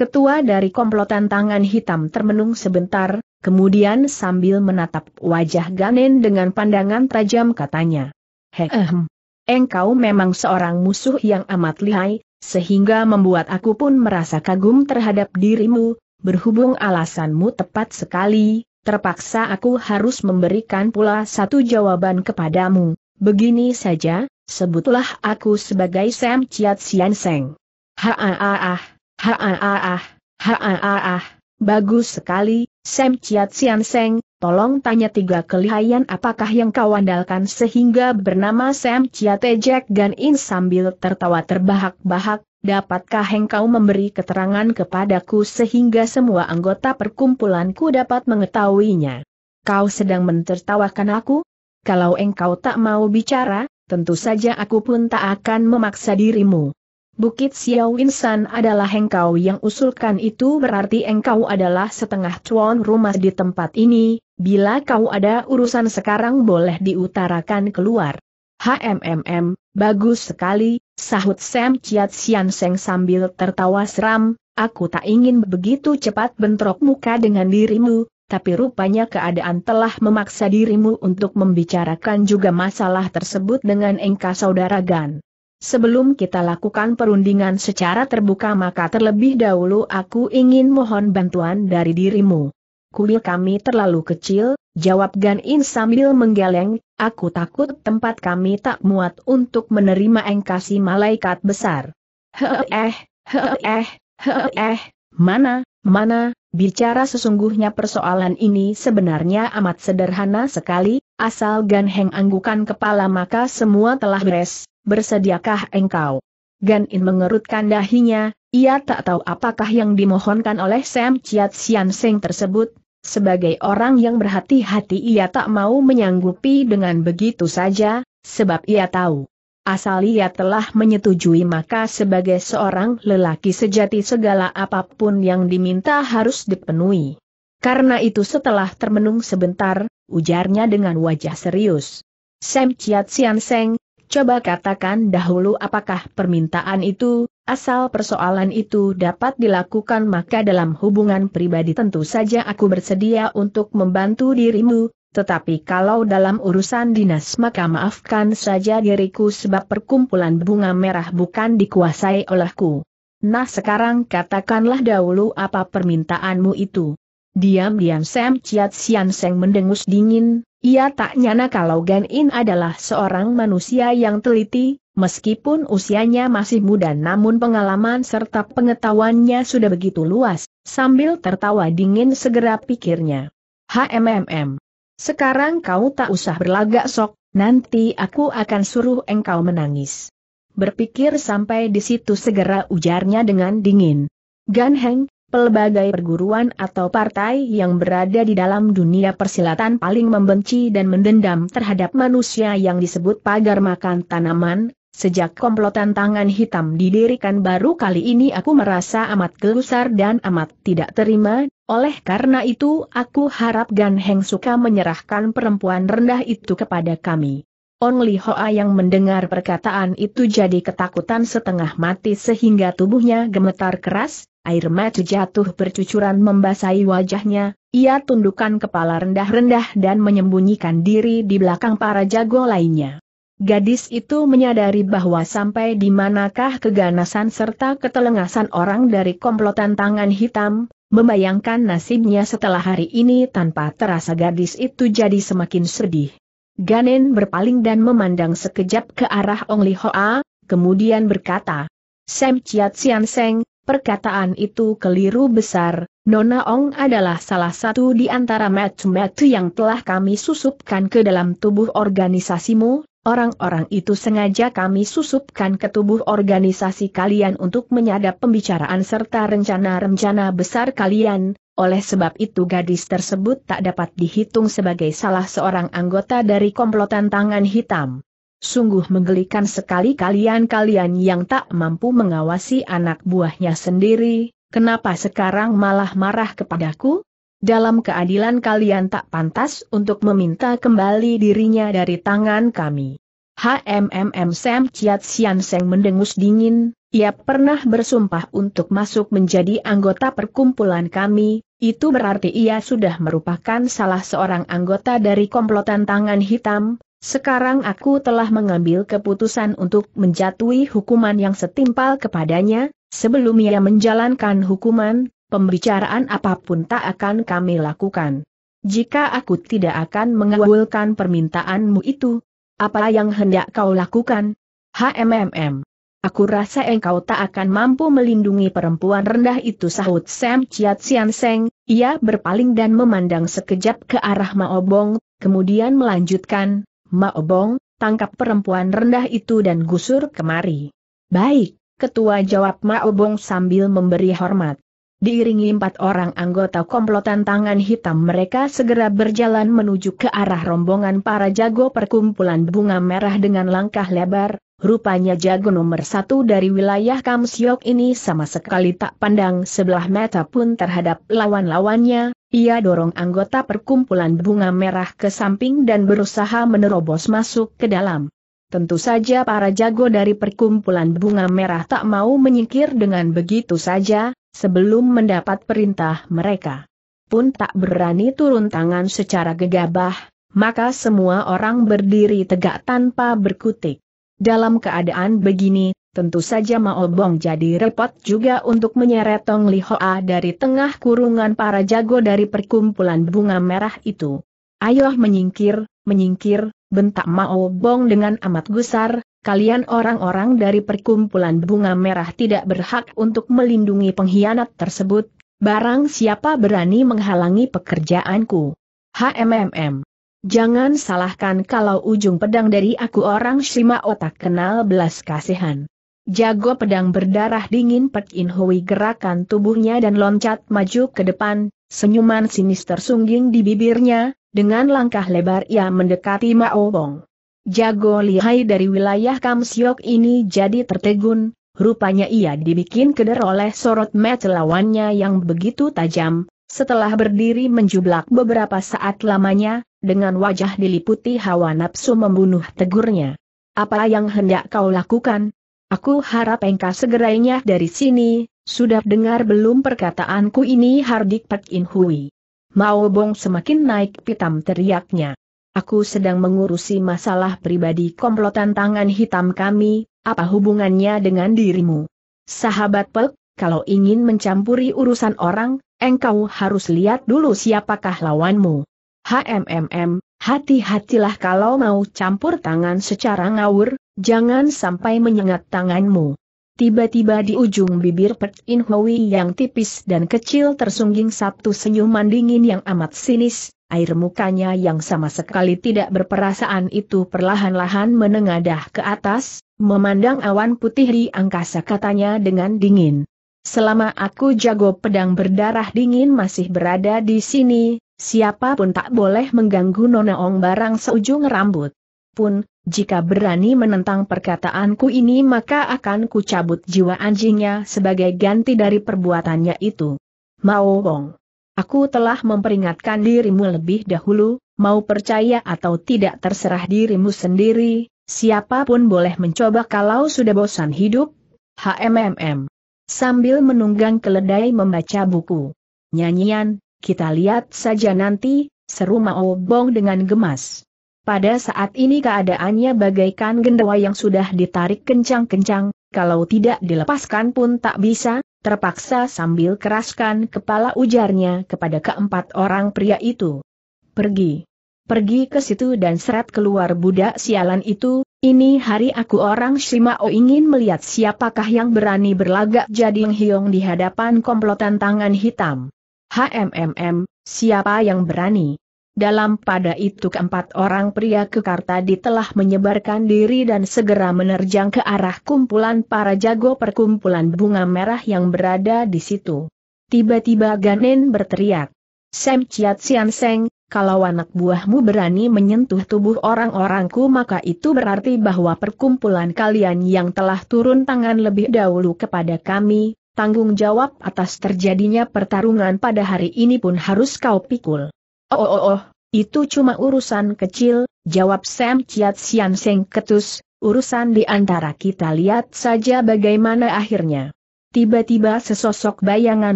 Ketua dari komplotan tangan hitam termenung sebentar, kemudian sambil menatap wajah Ganen dengan pandangan tajam katanya. Hehem, hmm, engkau memang seorang musuh yang amat lihai, sehingga membuat aku pun merasa kagum terhadap dirimu, berhubung alasanmu tepat sekali, terpaksa aku harus memberikan pula satu jawaban kepadamu, begini saja, sebutlah aku sebagai Sam Chiat Sian Seng. Haaah, Haan ah bagus sekali, Sam Chiat Sian Seng, tolong tanya tiga kelihayan apakah yang kau andalkan sehingga bernama Sam Chiat Ejek Gan In sambil tertawa terbahak-bahak, dapatkah engkau memberi keterangan kepadaku sehingga semua anggota perkumpulanku dapat mengetahuinya? Kau sedang mentertawakan aku? Kalau engkau tak mau bicara, tentu saja aku pun tak akan memaksa dirimu. Bukit Xiao Insan adalah engkau yang usulkan itu berarti engkau adalah setengah cuan rumah di tempat ini, bila kau ada urusan sekarang boleh diutarakan keluar. HMMM, bagus sekali, sahut Sam Chiat Sian Seng sambil tertawa seram, aku tak ingin begitu cepat bentrok muka dengan dirimu, tapi rupanya keadaan telah memaksa dirimu untuk membicarakan juga masalah tersebut dengan engkau saudara Gan. Sebelum kita lakukan perundingan secara terbuka maka terlebih dahulu aku ingin mohon bantuan dari dirimu. Kuil kami terlalu kecil, jawab Gan In sambil menggeleng, aku takut tempat kami tak muat untuk menerima engkasi malaikat besar. Heeh, heeh, heeh, mana, mana, bicara sesungguhnya persoalan ini sebenarnya amat sederhana sekali, asal Gan Heng anggukan kepala maka semua telah beres, bersediakah engkau? Gan In mengerutkan dahinya, ia tak tahu apakah yang dimohonkan oleh Sam Chiat Sian Seng tersebut, sebagai orang yang berhati-hati ia tak mau menyanggupi dengan begitu saja, sebab ia tahu. Asal ia telah menyetujui maka sebagai seorang lelaki sejati segala apapun yang diminta harus dipenuhi. Karena itu setelah termenung sebentar, ujarnya dengan wajah serius. Sam Chiat Sian Seng, Coba katakan dahulu apakah permintaan itu, asal persoalan itu dapat dilakukan maka dalam hubungan pribadi tentu saja aku bersedia untuk membantu dirimu, tetapi kalau dalam urusan dinas maka maafkan saja diriku sebab perkumpulan bunga merah bukan dikuasai olehku. Nah sekarang katakanlah dahulu apa permintaanmu itu. Diam-diam Sam Chiat Sian Seng mendengus dingin, ia tak nyana kalau Gan In adalah seorang manusia yang teliti, meskipun usianya masih muda namun pengalaman serta pengetahuannya sudah begitu luas, sambil tertawa dingin segera pikirnya. HMMM. Sekarang kau tak usah berlagak sok, nanti aku akan suruh engkau menangis. Berpikir sampai di situ segera ujarnya dengan dingin. Gan Heng, Pelbagai perguruan atau partai yang berada di dalam dunia persilatan paling membenci dan mendendam terhadap manusia yang disebut pagar makan tanaman, sejak komplotan tangan hitam didirikan baru kali ini aku merasa amat gelusar dan amat tidak terima, oleh karena itu aku harap Gan Heng suka menyerahkan perempuan rendah itu kepada kami. Ong Li Hoa yang mendengar perkataan itu jadi ketakutan setengah mati sehingga tubuhnya gemetar keras, Air mata jatuh bercucuran membasahi wajahnya, ia tundukkan kepala rendah-rendah dan menyembunyikan diri di belakang para jago lainnya. Gadis itu menyadari bahwa sampai di manakah keganasan serta ketelengasan orang dari komplotan tangan hitam, membayangkan nasibnya setelah hari ini tanpa terasa gadis itu jadi semakin sedih. Ganen berpaling dan memandang sekejap ke arah Ong Li Hoa, kemudian berkata, Sam Chiat Sian Seng, Perkataan itu keliru besar, Nona Ong adalah salah satu di antara metu-metu yang telah kami susupkan ke dalam tubuh organisasimu, orang-orang itu sengaja kami susupkan ke tubuh organisasi kalian untuk menyadap pembicaraan serta rencana-rencana besar kalian, oleh sebab itu gadis tersebut tak dapat dihitung sebagai salah seorang anggota dari komplotan tangan hitam. Sungguh menggelikan sekali kalian-kalian yang tak mampu mengawasi anak buahnya sendiri, kenapa sekarang malah marah kepadaku? Dalam keadilan kalian tak pantas untuk meminta kembali dirinya dari tangan kami. HMMM Sam Chiat Sian Seng mendengus dingin, ia pernah bersumpah untuk masuk menjadi anggota perkumpulan kami, itu berarti ia sudah merupakan salah seorang anggota dari komplotan tangan hitam, sekarang aku telah mengambil keputusan untuk menjatuhi hukuman yang setimpal kepadanya, sebelum ia menjalankan hukuman, pembicaraan apapun tak akan kami lakukan. Jika aku tidak akan mengabulkan permintaanmu itu, apa yang hendak kau lakukan? HMMM. Aku rasa engkau tak akan mampu melindungi perempuan rendah itu sahut Sam Chiat Sian Seng, ia berpaling dan memandang sekejap ke arah Maobong, kemudian melanjutkan, Maobong, tangkap perempuan rendah itu dan gusur kemari. Baik, ketua jawab Maobong sambil memberi hormat. Diiringi empat orang anggota komplotan tangan hitam mereka segera berjalan menuju ke arah rombongan para jago perkumpulan bunga merah dengan langkah lebar, Rupanya jago nomor satu dari wilayah Kamsiok ini sama sekali tak pandang sebelah mata pun terhadap lawan-lawannya, ia dorong anggota perkumpulan bunga merah ke samping dan berusaha menerobos masuk ke dalam. Tentu saja para jago dari perkumpulan bunga merah tak mau menyingkir dengan begitu saja, sebelum mendapat perintah mereka. Pun tak berani turun tangan secara gegabah, maka semua orang berdiri tegak tanpa berkutik. Dalam keadaan begini, tentu saja Mao Bong jadi repot juga untuk menyeret Tong Li Hoa dari tengah kurungan para jago dari perkumpulan bunga merah itu. Ayo menyingkir, menyingkir, bentak Mao Bong dengan amat gusar, kalian orang-orang dari perkumpulan bunga merah tidak berhak untuk melindungi pengkhianat tersebut, barang siapa berani menghalangi pekerjaanku. HMMM Jangan salahkan kalau ujung pedang dari aku orang Shima otak kenal belas kasihan. Jago pedang berdarah dingin Pek In Hui gerakan tubuhnya dan loncat maju ke depan, senyuman sinis tersungging di bibirnya, dengan langkah lebar ia mendekati Mao Bong. Jago lihai dari wilayah Kamsiok ini jadi tertegun, rupanya ia dibikin keder oleh sorot mata lawannya yang begitu tajam, setelah berdiri menjublak beberapa saat lamanya, dengan wajah diliputi hawa nafsu membunuh tegurnya. Apa yang hendak kau lakukan? Aku harap engkau segerainya dari sini, sudah dengar belum perkataanku ini Hardik Pak In Hui. Mao Bong semakin naik pitam teriaknya. Aku sedang mengurusi masalah pribadi komplotan tangan hitam kami, apa hubungannya dengan dirimu? Sahabat Pek, kalau ingin mencampuri urusan orang, engkau harus lihat dulu siapakah lawanmu. HMMM, hati-hatilah kalau mau campur tangan secara ngawur, jangan sampai menyengat tanganmu. Tiba-tiba di ujung bibir Pet In Hui yang tipis dan kecil tersungging satu senyuman dingin yang amat sinis, air mukanya yang sama sekali tidak berperasaan itu perlahan-lahan menengadah ke atas, memandang awan putih di angkasa katanya dengan dingin. Selama aku jago pedang berdarah dingin masih berada di sini, Siapapun tak boleh mengganggu Nona Ong barang seujung rambut. Pun, jika berani menentang perkataanku ini maka akan kucabut jiwa anjingnya sebagai ganti dari perbuatannya itu. Mau Ong, Aku telah memperingatkan dirimu lebih dahulu, mau percaya atau tidak terserah dirimu sendiri, siapapun boleh mencoba kalau sudah bosan hidup. HMMM. Sambil menunggang keledai membaca buku. Nyanyian, kita lihat saja nanti, seru Mao Bong dengan gemas. Pada saat ini keadaannya bagaikan gendawa yang sudah ditarik kencang-kencang, kalau tidak dilepaskan pun tak bisa, terpaksa sambil keraskan kepala ujarnya kepada keempat orang pria itu. Pergi. Pergi ke situ dan seret keluar budak sialan itu, ini hari aku orang Shimao ingin melihat siapakah yang berani berlagak jadi Hyong di hadapan komplotan tangan hitam. HMMM, siapa yang berani? Dalam pada itu keempat orang pria tadi telah menyebarkan diri dan segera menerjang ke arah kumpulan para jago perkumpulan bunga merah yang berada di situ. Tiba-tiba Ganen berteriak. Sam Chiat Sian Seng, kalau anak buahmu berani menyentuh tubuh orang-orangku maka itu berarti bahwa perkumpulan kalian yang telah turun tangan lebih dahulu kepada kami, tanggung jawab atas terjadinya pertarungan pada hari ini pun harus kau pikul. Oh oh oh, itu cuma urusan kecil, jawab Sam Ciat Sian Seng Ketus, urusan di antara kita lihat saja bagaimana akhirnya. Tiba-tiba sesosok bayangan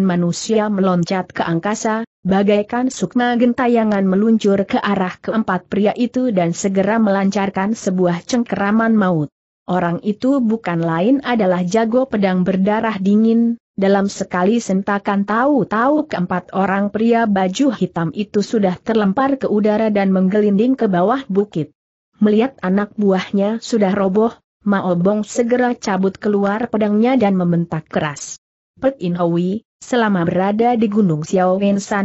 manusia meloncat ke angkasa, bagaikan sukma gentayangan meluncur ke arah keempat pria itu dan segera melancarkan sebuah cengkeraman maut. Orang itu bukan lain adalah jago pedang berdarah dingin, dalam sekali sentakan tahu-tahu keempat orang pria baju hitam itu sudah terlempar ke udara dan menggelinding ke bawah bukit. Melihat anak buahnya sudah roboh, Mao segera cabut keluar pedangnya dan membentak keras. Pek In selama berada di Gunung Xiao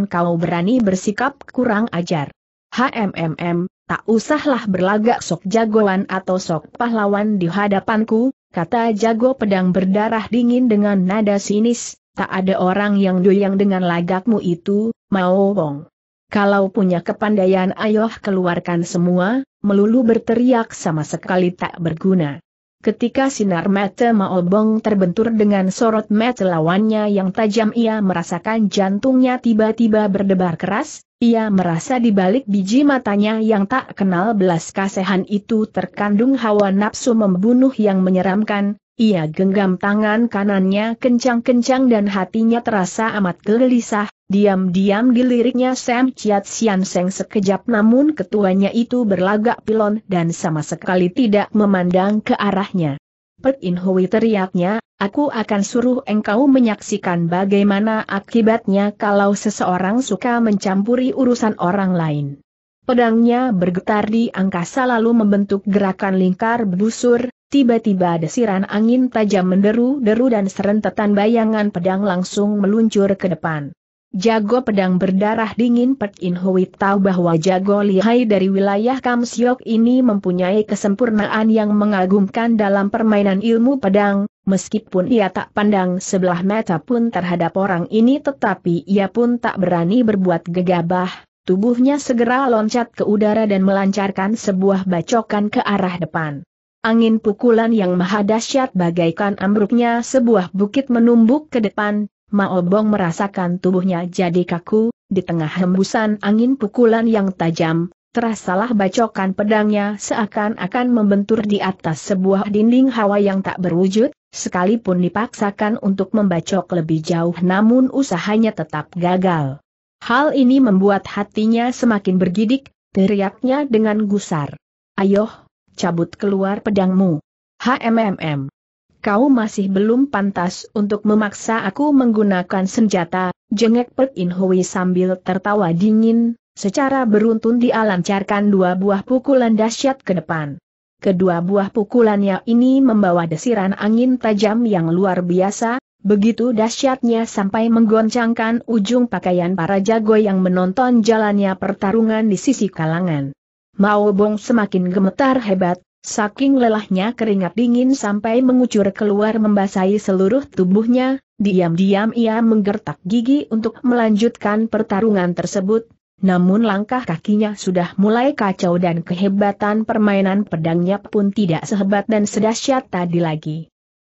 kau berani bersikap kurang ajar. HMMM, tak usahlah berlagak sok jagoan atau sok pahlawan di hadapanku, kata jago pedang berdarah dingin dengan nada sinis, tak ada orang yang doyang dengan lagakmu itu, mau wong. Kalau punya kepandaian ayoh keluarkan semua, melulu berteriak sama sekali tak berguna. Ketika sinar mata Maobong terbentur dengan sorot mata lawannya yang tajam ia merasakan jantungnya tiba-tiba berdebar keras, ia merasa di balik biji matanya yang tak kenal belas kasihan itu terkandung hawa nafsu membunuh yang menyeramkan, ia genggam tangan kanannya kencang-kencang dan hatinya terasa amat gelisah, diam-diam diliriknya Sam Chiat Sian Seng sekejap namun ketuanya itu berlagak pilon dan sama sekali tidak memandang ke arahnya. Pek In Hui teriaknya, aku akan suruh engkau menyaksikan bagaimana akibatnya kalau seseorang suka mencampuri urusan orang lain. Pedangnya bergetar di angkasa lalu membentuk gerakan lingkar busur, Tiba-tiba desiran angin tajam menderu-deru dan serentetan bayangan pedang langsung meluncur ke depan. Jago pedang berdarah dingin Pek In Hui tahu bahwa jago lihai dari wilayah Kamsiok ini mempunyai kesempurnaan yang mengagumkan dalam permainan ilmu pedang, meskipun ia tak pandang sebelah mata pun terhadap orang ini tetapi ia pun tak berani berbuat gegabah, tubuhnya segera loncat ke udara dan melancarkan sebuah bacokan ke arah depan. Angin pukulan yang maha dahsyat bagaikan ambruknya sebuah bukit menumbuk ke depan, Maobong merasakan tubuhnya jadi kaku, di tengah hembusan angin pukulan yang tajam, terasalah bacokan pedangnya seakan-akan membentur di atas sebuah dinding hawa yang tak berwujud, sekalipun dipaksakan untuk membacok lebih jauh namun usahanya tetap gagal. Hal ini membuat hatinya semakin bergidik, teriaknya dengan gusar. Ayoh, Cabut keluar pedangmu. HMMM. Kau masih belum pantas untuk memaksa aku menggunakan senjata, jengek Pek In Hui sambil tertawa dingin, secara beruntun dia lancarkan dua buah pukulan dahsyat ke depan. Kedua buah pukulannya ini membawa desiran angin tajam yang luar biasa, begitu dahsyatnya sampai menggoncangkan ujung pakaian para jago yang menonton jalannya pertarungan di sisi kalangan. Mao Bong semakin gemetar hebat, saking lelahnya keringat dingin sampai mengucur keluar membasahi seluruh tubuhnya, diam-diam ia menggertak gigi untuk melanjutkan pertarungan tersebut, namun langkah kakinya sudah mulai kacau dan kehebatan permainan pedangnya pun tidak sehebat dan sedahsyat tadi lagi.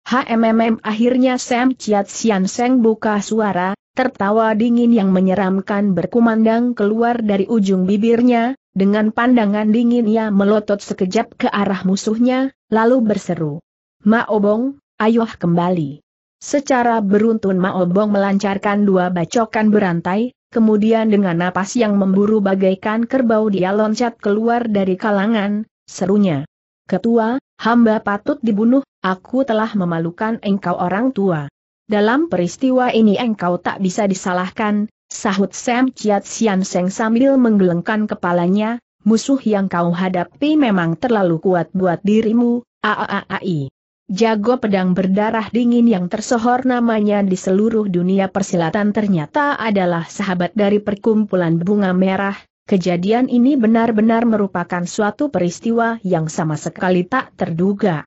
HMMM akhirnya Sam Chiat Sian Seng buka suara, tertawa dingin yang menyeramkan berkumandang keluar dari ujung bibirnya, dengan pandangan dingin ia melotot sekejap ke arah musuhnya, lalu berseru. Maobong, ayoh kembali. Secara beruntun Maobong melancarkan dua bacokan berantai, kemudian dengan napas yang memburu bagaikan kerbau dia loncat keluar dari kalangan, serunya. Ketua, hamba patut dibunuh, aku telah memalukan engkau orang tua. Dalam peristiwa ini engkau tak bisa disalahkan, Sahut Sam Kiat Sian Seng sambil menggelengkan kepalanya, musuh yang kau hadapi memang terlalu kuat buat dirimu, aaai. Jago pedang berdarah dingin yang tersohor namanya di seluruh dunia persilatan ternyata adalah sahabat dari perkumpulan bunga merah, kejadian ini benar-benar merupakan suatu peristiwa yang sama sekali tak terduga.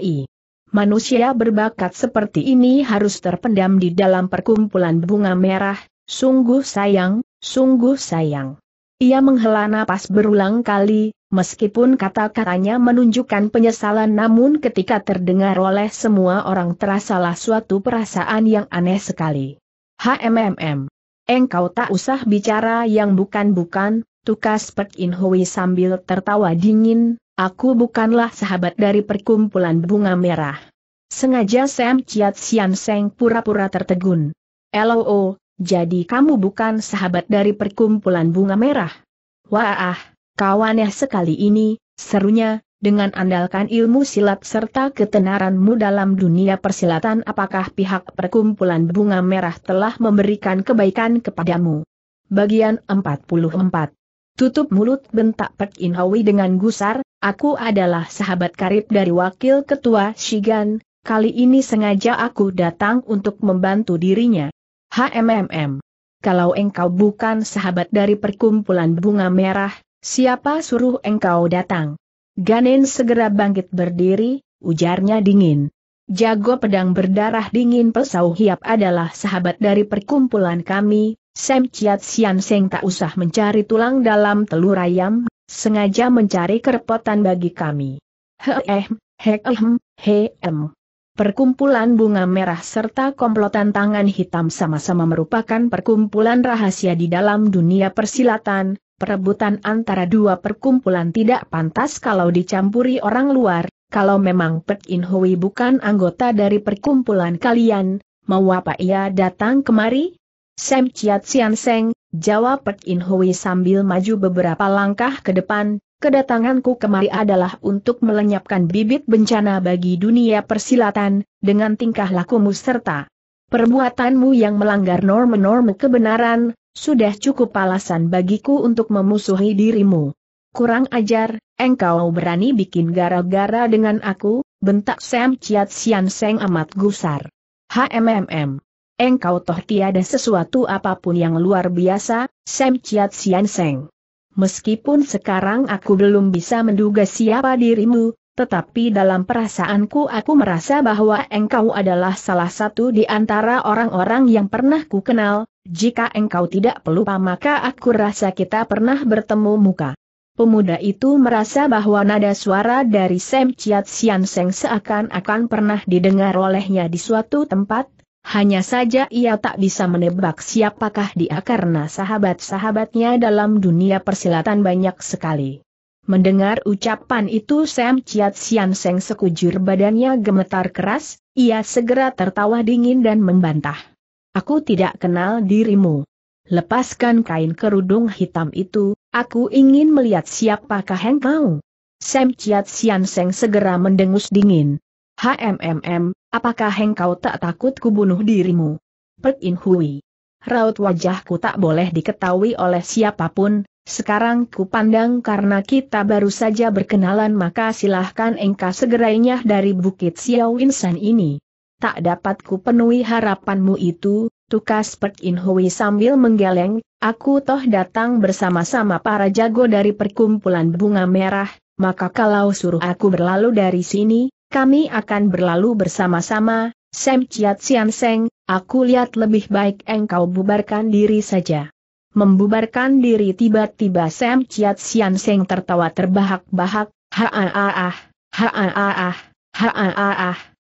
i Manusia berbakat seperti ini harus terpendam di dalam perkumpulan bunga merah, Sungguh sayang, sungguh sayang. Ia menghela napas berulang kali, meskipun kata-katanya menunjukkan penyesalan namun ketika terdengar oleh semua orang terasalah suatu perasaan yang aneh sekali. HMMM. Engkau tak usah bicara yang bukan-bukan, tukas Pek In Hui sambil tertawa dingin, aku bukanlah sahabat dari perkumpulan bunga merah. Sengaja Sam Chiat Sian Seng pura-pura tertegun. LOO, jadi kamu bukan sahabat dari perkumpulan bunga merah. Wah, kawannya sekali ini, serunya, dengan andalkan ilmu silat serta ketenaranmu dalam dunia persilatan apakah pihak perkumpulan bunga merah telah memberikan kebaikan kepadamu. Bagian 44 Tutup mulut bentak Pek In Hoi dengan gusar, aku adalah sahabat karib dari Wakil Ketua Shigan, kali ini sengaja aku datang untuk membantu dirinya. HMMM. Kalau engkau bukan sahabat dari perkumpulan bunga merah, siapa suruh engkau datang? Ganen segera bangkit berdiri, ujarnya dingin. Jago pedang berdarah dingin pesau hiap adalah sahabat dari perkumpulan kami, Sam Chiat Sian Seng tak usah mencari tulang dalam telur ayam, sengaja mencari kerepotan bagi kami. he hek he-ehm, he-ehm. Perkumpulan bunga merah serta komplotan tangan hitam sama-sama merupakan perkumpulan rahasia di dalam dunia persilatan, perebutan antara dua perkumpulan tidak pantas kalau dicampuri orang luar, kalau memang Pek In Hui bukan anggota dari perkumpulan kalian, mau apa ia datang kemari? Sam Chiat Sian Seng, jawab Pek In Hui sambil maju beberapa langkah ke depan, Kedatanganku kemari adalah untuk melenyapkan bibit bencana bagi dunia persilatan, dengan tingkah lakumu serta perbuatanmu yang melanggar norma-norma kebenaran, sudah cukup alasan bagiku untuk memusuhi dirimu. Kurang ajar, engkau berani bikin gara-gara dengan aku, bentak Sam Chiat Sian Seng amat gusar. HMMM. Engkau toh tiada sesuatu apapun yang luar biasa, Sam Chiat Sian Seng meskipun sekarang aku belum bisa menduga siapa dirimu, tetapi dalam perasaanku aku merasa bahwa engkau adalah salah satu di antara orang-orang yang pernah ku kenal, jika engkau tidak pelupa maka aku rasa kita pernah bertemu muka. Pemuda itu merasa bahwa nada suara dari Sam Chiat Sian Seng seakan-akan pernah didengar olehnya di suatu tempat, hanya saja ia tak bisa menebak siapakah dia karena sahabat-sahabatnya dalam dunia persilatan banyak sekali. Mendengar ucapan itu Sam Chiat Sian Seng sekujur badannya gemetar keras, ia segera tertawa dingin dan membantah. Aku tidak kenal dirimu. Lepaskan kain kerudung hitam itu, aku ingin melihat siapakah engkau. Sam Chiat Sian Seng segera mendengus dingin. HMMM, apakah engkau tak takut kubunuh dirimu? Pek In Hui. Raut wajahku tak boleh diketahui oleh siapapun, sekarang ku pandang karena kita baru saja berkenalan maka silahkan engkau segerainya dari Bukit Xiao Insan ini. Tak dapat ku penuhi harapanmu itu, tukas Pek In Hui sambil menggeleng, aku toh datang bersama-sama para jago dari perkumpulan bunga merah, maka kalau suruh aku berlalu dari sini, kami akan berlalu bersama-sama, Sam Chiat Sian Seng, aku lihat lebih baik engkau bubarkan diri saja. Membubarkan diri tiba-tiba Sam Chiat Sian Seng tertawa terbahak-bahak, ha-ah-ah, ha-ah-ah, ha-ah-ah,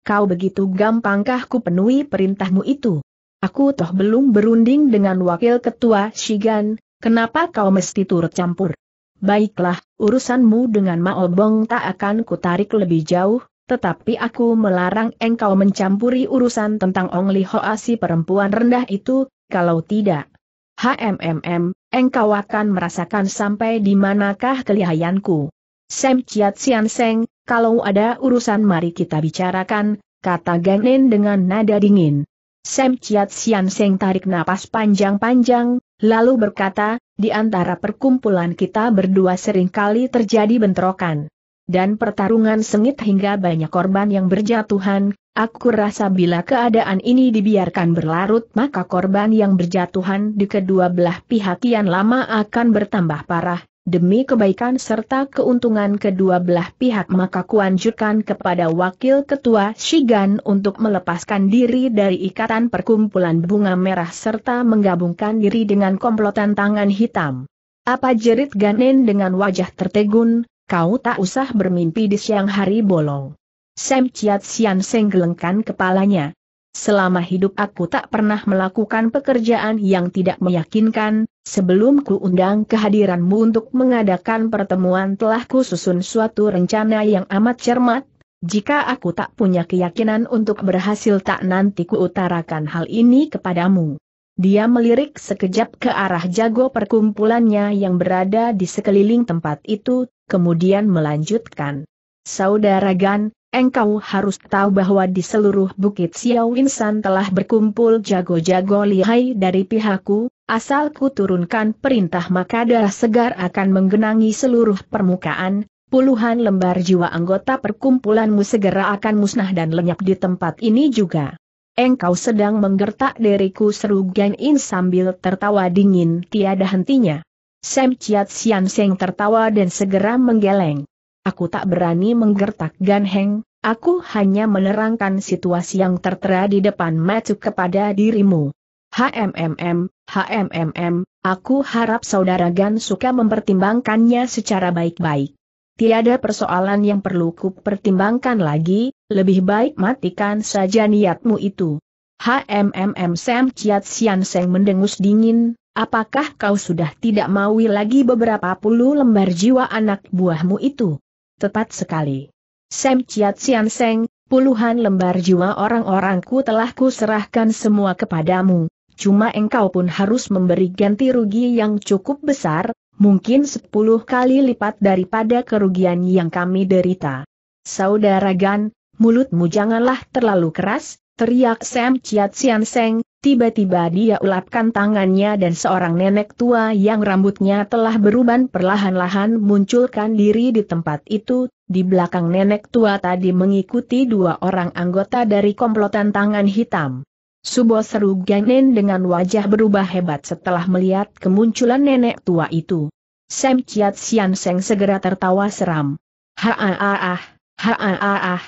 kau begitu gampangkah ku penuhi perintahmu itu? Aku toh belum berunding dengan wakil ketua Shigan, kenapa kau mesti turut campur? Baiklah, urusanmu dengan Maobong tak akan kutarik lebih jauh, tetapi aku melarang engkau mencampuri urusan tentang Ong Li Hoa si perempuan rendah itu, kalau tidak. hmm, engkau akan merasakan sampai di manakah kelihayanku. Sam Chiat Sian Seng, kalau ada urusan mari kita bicarakan, kata Ganen dengan nada dingin. Sam Chiat Sian Seng tarik napas panjang-panjang, lalu berkata, di antara perkumpulan kita berdua seringkali terjadi bentrokan dan pertarungan sengit hingga banyak korban yang berjatuhan, aku rasa bila keadaan ini dibiarkan berlarut maka korban yang berjatuhan di kedua belah pihak yang lama akan bertambah parah, demi kebaikan serta keuntungan kedua belah pihak maka kuanjurkan kepada Wakil Ketua Shigan untuk melepaskan diri dari ikatan perkumpulan bunga merah serta menggabungkan diri dengan komplotan tangan hitam. Apa jerit Ganen dengan wajah tertegun, kau tak usah bermimpi di siang hari bolong. Sam Chiat Sian senggelengkan kepalanya. Selama hidup aku tak pernah melakukan pekerjaan yang tidak meyakinkan, sebelum ku undang kehadiranmu untuk mengadakan pertemuan telah kususun suatu rencana yang amat cermat, jika aku tak punya keyakinan untuk berhasil tak nanti ku utarakan hal ini kepadamu. Dia melirik sekejap ke arah jago perkumpulannya yang berada di sekeliling tempat itu, kemudian melanjutkan. Saudara Gan, engkau harus tahu bahwa di seluruh Bukit Xiao Insan telah berkumpul jago-jago lihai dari pihakku, Asalku turunkan perintah maka darah segar akan menggenangi seluruh permukaan, puluhan lembar jiwa anggota perkumpulanmu segera akan musnah dan lenyap di tempat ini juga. Engkau sedang menggertak diriku seru Gan In sambil tertawa dingin tiada hentinya. Sam Chiat Sian Seng tertawa dan segera menggeleng. Aku tak berani menggertak Gan Heng, aku hanya menerangkan situasi yang tertera di depan mata kepada dirimu. HMMM, HMMM, aku harap saudara Gan suka mempertimbangkannya secara baik-baik tiada persoalan yang perlu kupertimbangkan lagi, lebih baik matikan saja niatmu itu. HMMM Sam Chiat Sian Seng mendengus dingin, apakah kau sudah tidak maui lagi beberapa puluh lembar jiwa anak buahmu itu? Tepat sekali. Sam Chiat Sian Seng, puluhan lembar jiwa orang-orangku telah kuserahkan semua kepadamu, cuma engkau pun harus memberi ganti rugi yang cukup besar, mungkin sepuluh kali lipat daripada kerugian yang kami derita. Saudara Gan, mulutmu janganlah terlalu keras, teriak Sam Chiat Sian Seng, tiba-tiba dia ulapkan tangannya dan seorang nenek tua yang rambutnya telah beruban perlahan-lahan munculkan diri di tempat itu, di belakang nenek tua tadi mengikuti dua orang anggota dari komplotan tangan hitam. Subo seru Ganen dengan wajah berubah hebat setelah melihat kemunculan nenek tua itu. Sam Chiat Sian Seng segera tertawa seram. Haaah, ah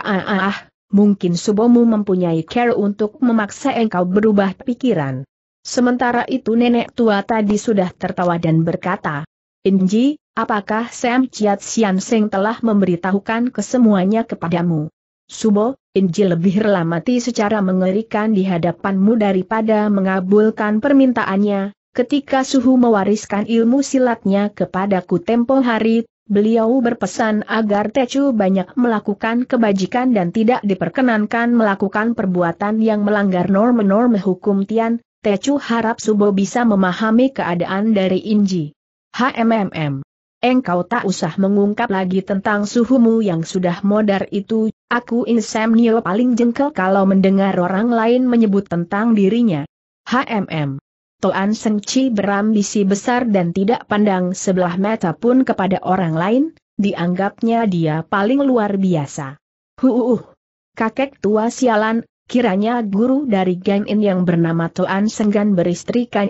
ah mungkin Subomu mempunyai care untuk memaksa engkau berubah pikiran. Sementara itu nenek tua tadi sudah tertawa dan berkata, Inji, apakah Sam Chiat Sian Seng telah memberitahukan kesemuanya kepadamu? Subo, Inji lebih rela mati secara mengerikan di hadapanmu daripada mengabulkan permintaannya, ketika Suhu mewariskan ilmu silatnya kepadaku tempo hari, beliau berpesan agar Tecu banyak melakukan kebajikan dan tidak diperkenankan melakukan perbuatan yang melanggar norma-norma hukum Tian, Tecu harap Subo bisa memahami keadaan dari Inji. HMMM. Engkau tak usah mengungkap lagi tentang suhumu yang sudah modar itu, Aku insomnia paling jengkel kalau mendengar orang lain menyebut tentang dirinya. HMM. Toan Seng Chi berambisi besar dan tidak pandang sebelah mata pun kepada orang lain, dianggapnya dia paling luar biasa. Huuuh. Kakek tua sialan, Kiranya guru dari Gang In yang bernama Toan Senggan beristrikan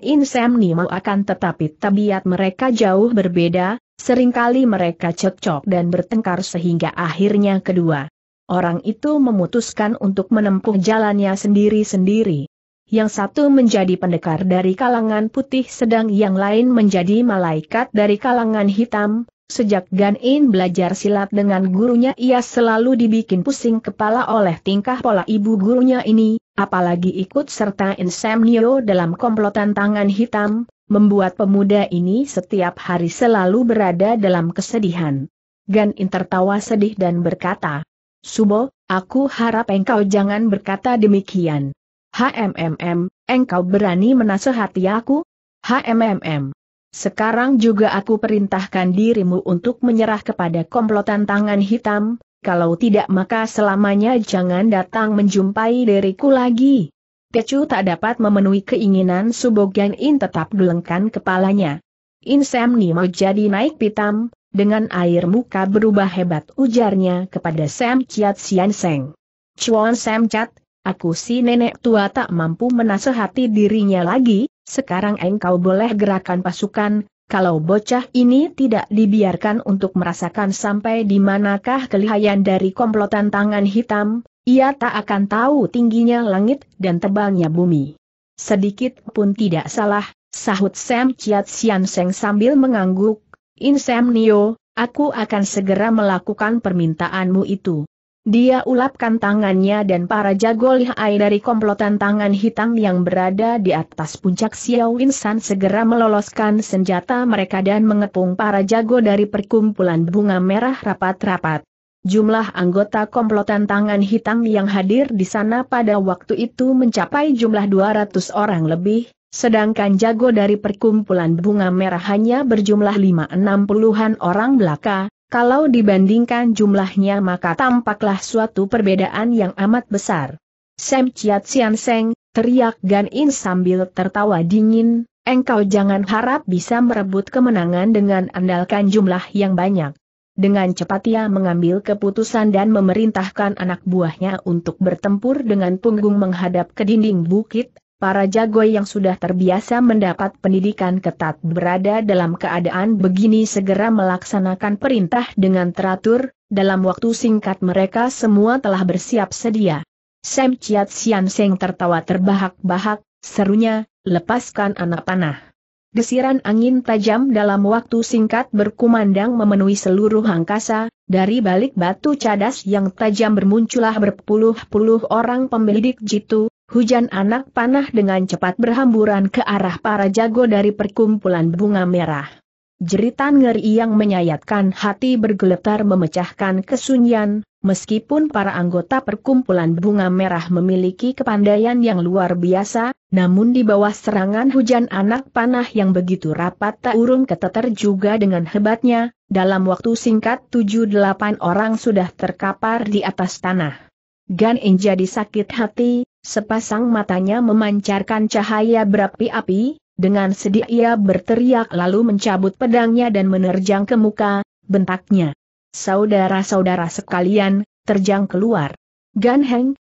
mau akan tetapi tabiat mereka jauh berbeda, seringkali mereka cekcok dan bertengkar sehingga akhirnya kedua orang itu memutuskan untuk menempuh jalannya sendiri-sendiri. Yang satu menjadi pendekar dari kalangan putih sedang yang lain menjadi malaikat dari kalangan hitam, Sejak Gan In belajar silat dengan gurunya ia selalu dibikin pusing kepala oleh tingkah pola ibu gurunya ini, apalagi ikut serta Insemnio dalam komplotan tangan hitam, membuat pemuda ini setiap hari selalu berada dalam kesedihan. Gan In tertawa sedih dan berkata, Subo, aku harap engkau jangan berkata demikian. HMMM, engkau berani menasehati aku? HMMM. Sekarang juga aku perintahkan dirimu untuk menyerah kepada komplotan tangan hitam, kalau tidak maka selamanya jangan datang menjumpai diriku lagi. Tecu tak dapat memenuhi keinginan Subo, In tetap gelengkan kepalanya. Insem mau jadi naik pitam, dengan air muka berubah hebat ujarnya kepada Sam Chiat Sian Seng. Chuan Sam Chat, aku si nenek tua tak mampu menasehati dirinya lagi, sekarang engkau boleh gerakan pasukan, kalau bocah ini tidak dibiarkan untuk merasakan sampai di manakah kelihayan dari komplotan tangan hitam, ia tak akan tahu tingginya langit dan tebalnya bumi. Sedikit pun tidak salah, sahut Sam Chiat Sian Seng sambil mengangguk, Insemnio, aku akan segera melakukan permintaanmu itu. Dia ulapkan tangannya dan para jago lihai dari komplotan tangan hitam yang berada di atas puncak Xiao Winsan segera meloloskan senjata mereka dan mengepung para jago dari perkumpulan bunga merah rapat-rapat. Jumlah anggota komplotan tangan hitam yang hadir di sana pada waktu itu mencapai jumlah 200 orang lebih, Sedangkan jago dari perkumpulan bunga merah hanya berjumlah lima enam an orang belaka, kalau dibandingkan jumlahnya maka tampaklah suatu perbedaan yang amat besar. Sam Chiat Sian Seng, teriak Gan In sambil tertawa dingin, engkau jangan harap bisa merebut kemenangan dengan andalkan jumlah yang banyak. Dengan cepat ia mengambil keputusan dan memerintahkan anak buahnya untuk bertempur dengan punggung menghadap ke dinding bukit, Para jago yang sudah terbiasa mendapat pendidikan ketat berada dalam keadaan begini segera melaksanakan perintah dengan teratur, dalam waktu singkat mereka semua telah bersiap sedia. Sam Chiat Sian Seng tertawa terbahak-bahak, serunya, lepaskan anak panah. Desiran angin tajam dalam waktu singkat berkumandang memenuhi seluruh angkasa, dari balik batu cadas yang tajam bermunculah berpuluh-puluh orang pemilik jitu, Hujan anak panah dengan cepat berhamburan ke arah para jago dari perkumpulan bunga merah. Jeritan ngeri yang menyayatkan hati bergeletar memecahkan kesunyian, meskipun para anggota perkumpulan bunga merah memiliki kepandaian yang luar biasa, namun di bawah serangan hujan anak panah yang begitu rapat tak urung keteter juga dengan hebatnya, dalam waktu singkat 7-8 orang sudah terkapar di atas tanah. Gan In jadi sakit hati, sepasang matanya memancarkan cahaya berapi-api, dengan sedih ia berteriak lalu mencabut pedangnya dan menerjang ke muka, bentaknya. Saudara-saudara sekalian, terjang keluar. Gan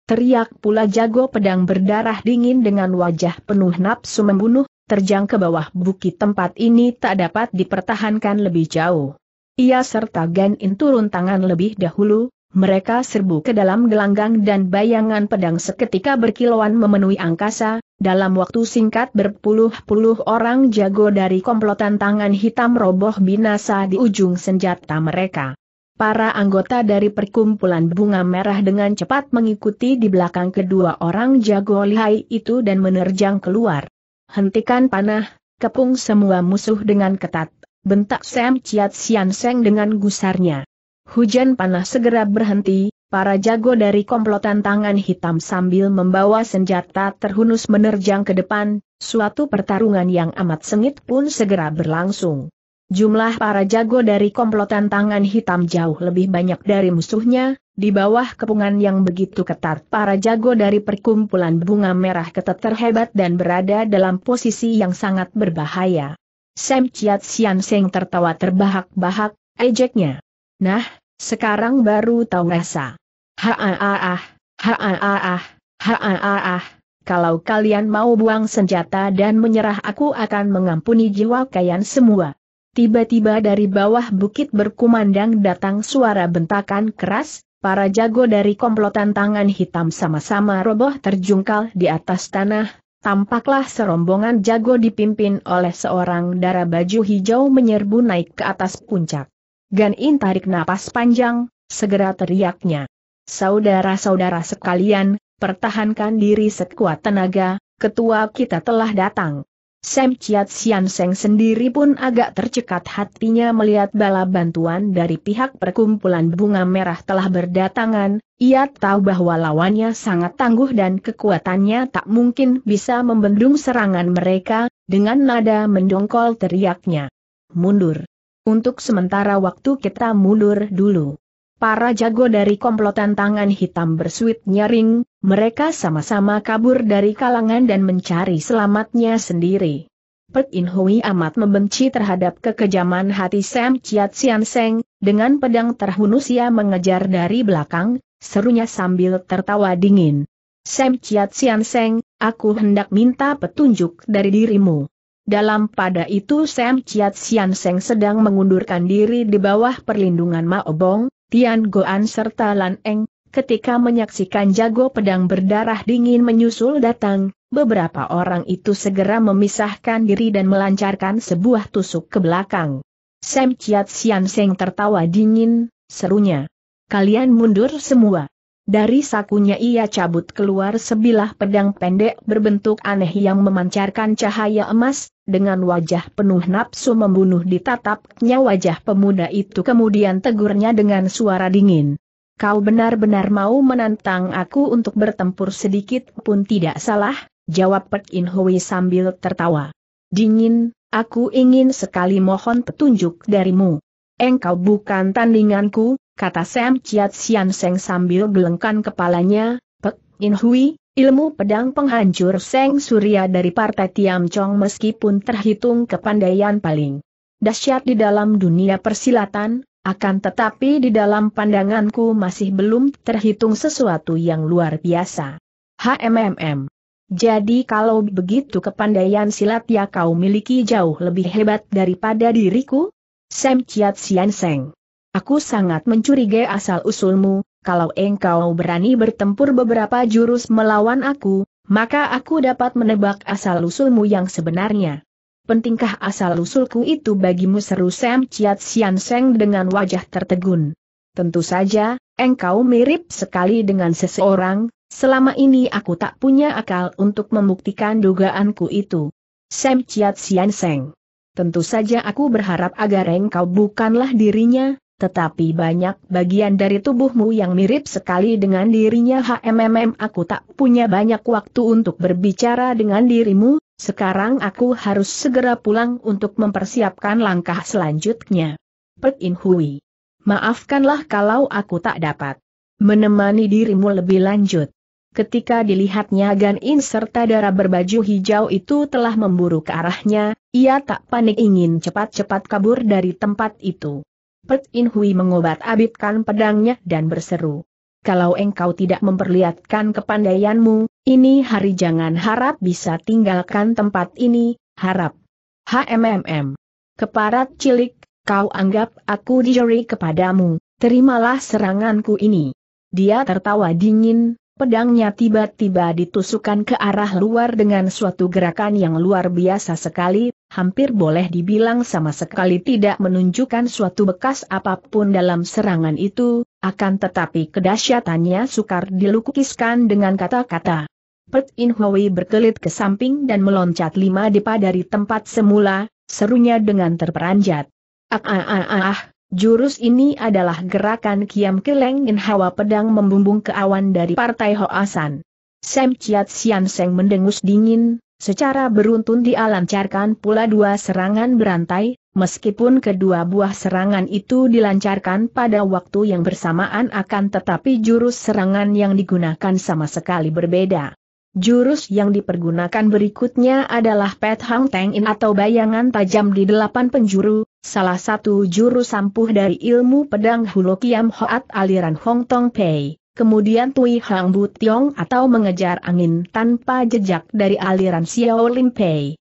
teriak pula jago pedang berdarah dingin dengan wajah penuh nafsu membunuh, terjang ke bawah bukit tempat ini tak dapat dipertahankan lebih jauh. Ia serta Gan In turun tangan lebih dahulu, mereka serbu ke dalam gelanggang dan bayangan pedang seketika berkilauan memenuhi angkasa, dalam waktu singkat berpuluh-puluh orang jago dari komplotan tangan hitam roboh binasa di ujung senjata mereka. Para anggota dari perkumpulan bunga merah dengan cepat mengikuti di belakang kedua orang jago lihai itu dan menerjang keluar. Hentikan panah, kepung semua musuh dengan ketat, bentak Sam Chiat Sian Seng dengan gusarnya. Hujan panas segera berhenti, para jago dari komplotan tangan hitam sambil membawa senjata terhunus menerjang ke depan, suatu pertarungan yang amat sengit pun segera berlangsung. Jumlah para jago dari komplotan tangan hitam jauh lebih banyak dari musuhnya, di bawah kepungan yang begitu ketat para jago dari perkumpulan bunga merah ketat terhebat dan berada dalam posisi yang sangat berbahaya. Sam Chiat Sian Seng tertawa terbahak-bahak, ejeknya. Nah, sekarang baru tahu rasa. Haaah, haaah, haaah, kalau kalian mau buang senjata dan menyerah aku akan mengampuni jiwa kalian semua. Tiba-tiba dari bawah bukit berkumandang datang suara bentakan keras, para jago dari komplotan tangan hitam sama-sama roboh terjungkal di atas tanah, Tampaklah serombongan jago dipimpin oleh seorang darah baju hijau menyerbu naik ke atas puncak. Gan In tarik napas panjang, segera teriaknya. Saudara-saudara sekalian, pertahankan diri sekuat tenaga, ketua kita telah datang. Sam Chiat Sian Seng sendiri pun agak tercekat hatinya melihat bala bantuan dari pihak perkumpulan bunga merah telah berdatangan, ia tahu bahwa lawannya sangat tangguh dan kekuatannya tak mungkin bisa membendung serangan mereka, dengan nada mendongkol teriaknya. Mundur! Untuk sementara waktu kita mundur dulu. Para jago dari komplotan tangan hitam bersuit nyaring, mereka sama-sama kabur dari kalangan dan mencari selamatnya sendiri. Pek In Hui amat membenci terhadap kekejaman hati Sam Chiat Sian Seng, dengan pedang terhunus ia mengejar dari belakang, serunya sambil tertawa dingin. Sam Chiat Sian Seng, aku hendak minta petunjuk dari dirimu. Dalam pada itu Sam Chiat Sian Seng sedang mengundurkan diri di bawah perlindungan Mao Bong, Tian Goan serta Lan Eng, ketika menyaksikan jago pedang berdarah dingin menyusul datang, beberapa orang itu segera memisahkan diri dan melancarkan sebuah tusuk ke belakang. Sam Chiat Sian Seng tertawa dingin, serunya. Kalian mundur semua. Dari sakunya ia cabut keluar sebilah pedang pendek berbentuk aneh yang memancarkan cahaya emas, dengan wajah penuh nafsu membunuh ditatapnya wajah pemuda itu kemudian tegurnya dengan suara dingin. Kau benar-benar mau menantang aku untuk bertempur sedikit pun tidak salah, jawab Pek In Hui sambil tertawa. Dingin, aku ingin sekali mohon petunjuk darimu. Engkau bukan tandinganku, kata Sam Chiat Sian Seng sambil gelengkan kepalanya, Pek In Hui, ilmu pedang penghancur Seng Surya dari Partai Tiam Chong meskipun terhitung kepandaian paling dahsyat di dalam dunia persilatan, akan tetapi di dalam pandanganku masih belum terhitung sesuatu yang luar biasa. HMMM. Jadi kalau begitu kepandaian silat ya kau miliki jauh lebih hebat daripada diriku? Sam Chiat Sian Seng. Aku sangat mencurigai asal-usulmu, kalau engkau berani bertempur beberapa jurus melawan aku, maka aku dapat menebak asal-usulmu yang sebenarnya. Pentingkah asal-usulku itu bagimu seru Sam Chiat Sian Seng dengan wajah tertegun. Tentu saja, engkau mirip sekali dengan seseorang, selama ini aku tak punya akal untuk membuktikan dugaanku itu. Sam Chiat Sian Seng. Tentu saja aku berharap agar engkau bukanlah dirinya, tetapi banyak bagian dari tubuhmu yang mirip sekali dengan dirinya HMMM aku tak punya banyak waktu untuk berbicara dengan dirimu, sekarang aku harus segera pulang untuk mempersiapkan langkah selanjutnya. Pek In Hui. Maafkanlah kalau aku tak dapat menemani dirimu lebih lanjut. Ketika dilihatnya Gan In serta darah berbaju hijau itu telah memburu ke arahnya, ia tak panik ingin cepat-cepat kabur dari tempat itu. Pet In Hui mengobat-abitkan pedangnya dan berseru. Kalau engkau tidak memperlihatkan kepandaianmu, ini hari jangan harap bisa tinggalkan tempat ini, harap. HMMM. Keparat cilik, kau anggap aku dijeri kepadamu, terimalah seranganku ini. Dia tertawa dingin, pedangnya tiba-tiba ditusukkan ke arah luar dengan suatu gerakan yang luar biasa sekali, hampir boleh dibilang sama sekali tidak menunjukkan suatu bekas apapun dalam serangan itu, akan tetapi kedahsyatannya sukar dilukiskan dengan kata-kata. Pet In Hui berkelit ke samping dan meloncat lima depa dari tempat semula, serunya dengan terperanjat. Ah, ah ah ah ah, Jurus ini adalah gerakan Kiam Keleng In Hawa pedang membumbung ke awan dari partai Hoasan. Sam Chiat Sian Seng mendengus dingin, Secara beruntun dialancarkan pula dua serangan berantai, meskipun kedua buah serangan itu dilancarkan pada waktu yang bersamaan akan tetapi jurus serangan yang digunakan sama sekali berbeda. Jurus yang dipergunakan berikutnya adalah Pet Hang Teng In atau bayangan tajam di delapan penjuru, salah satu jurus sampuh dari ilmu pedang Hulokiam Hoat aliran Hong Tong Pei. Kemudian Tui Hang tiong atau mengejar angin tanpa jejak dari aliran Xiao Limpei.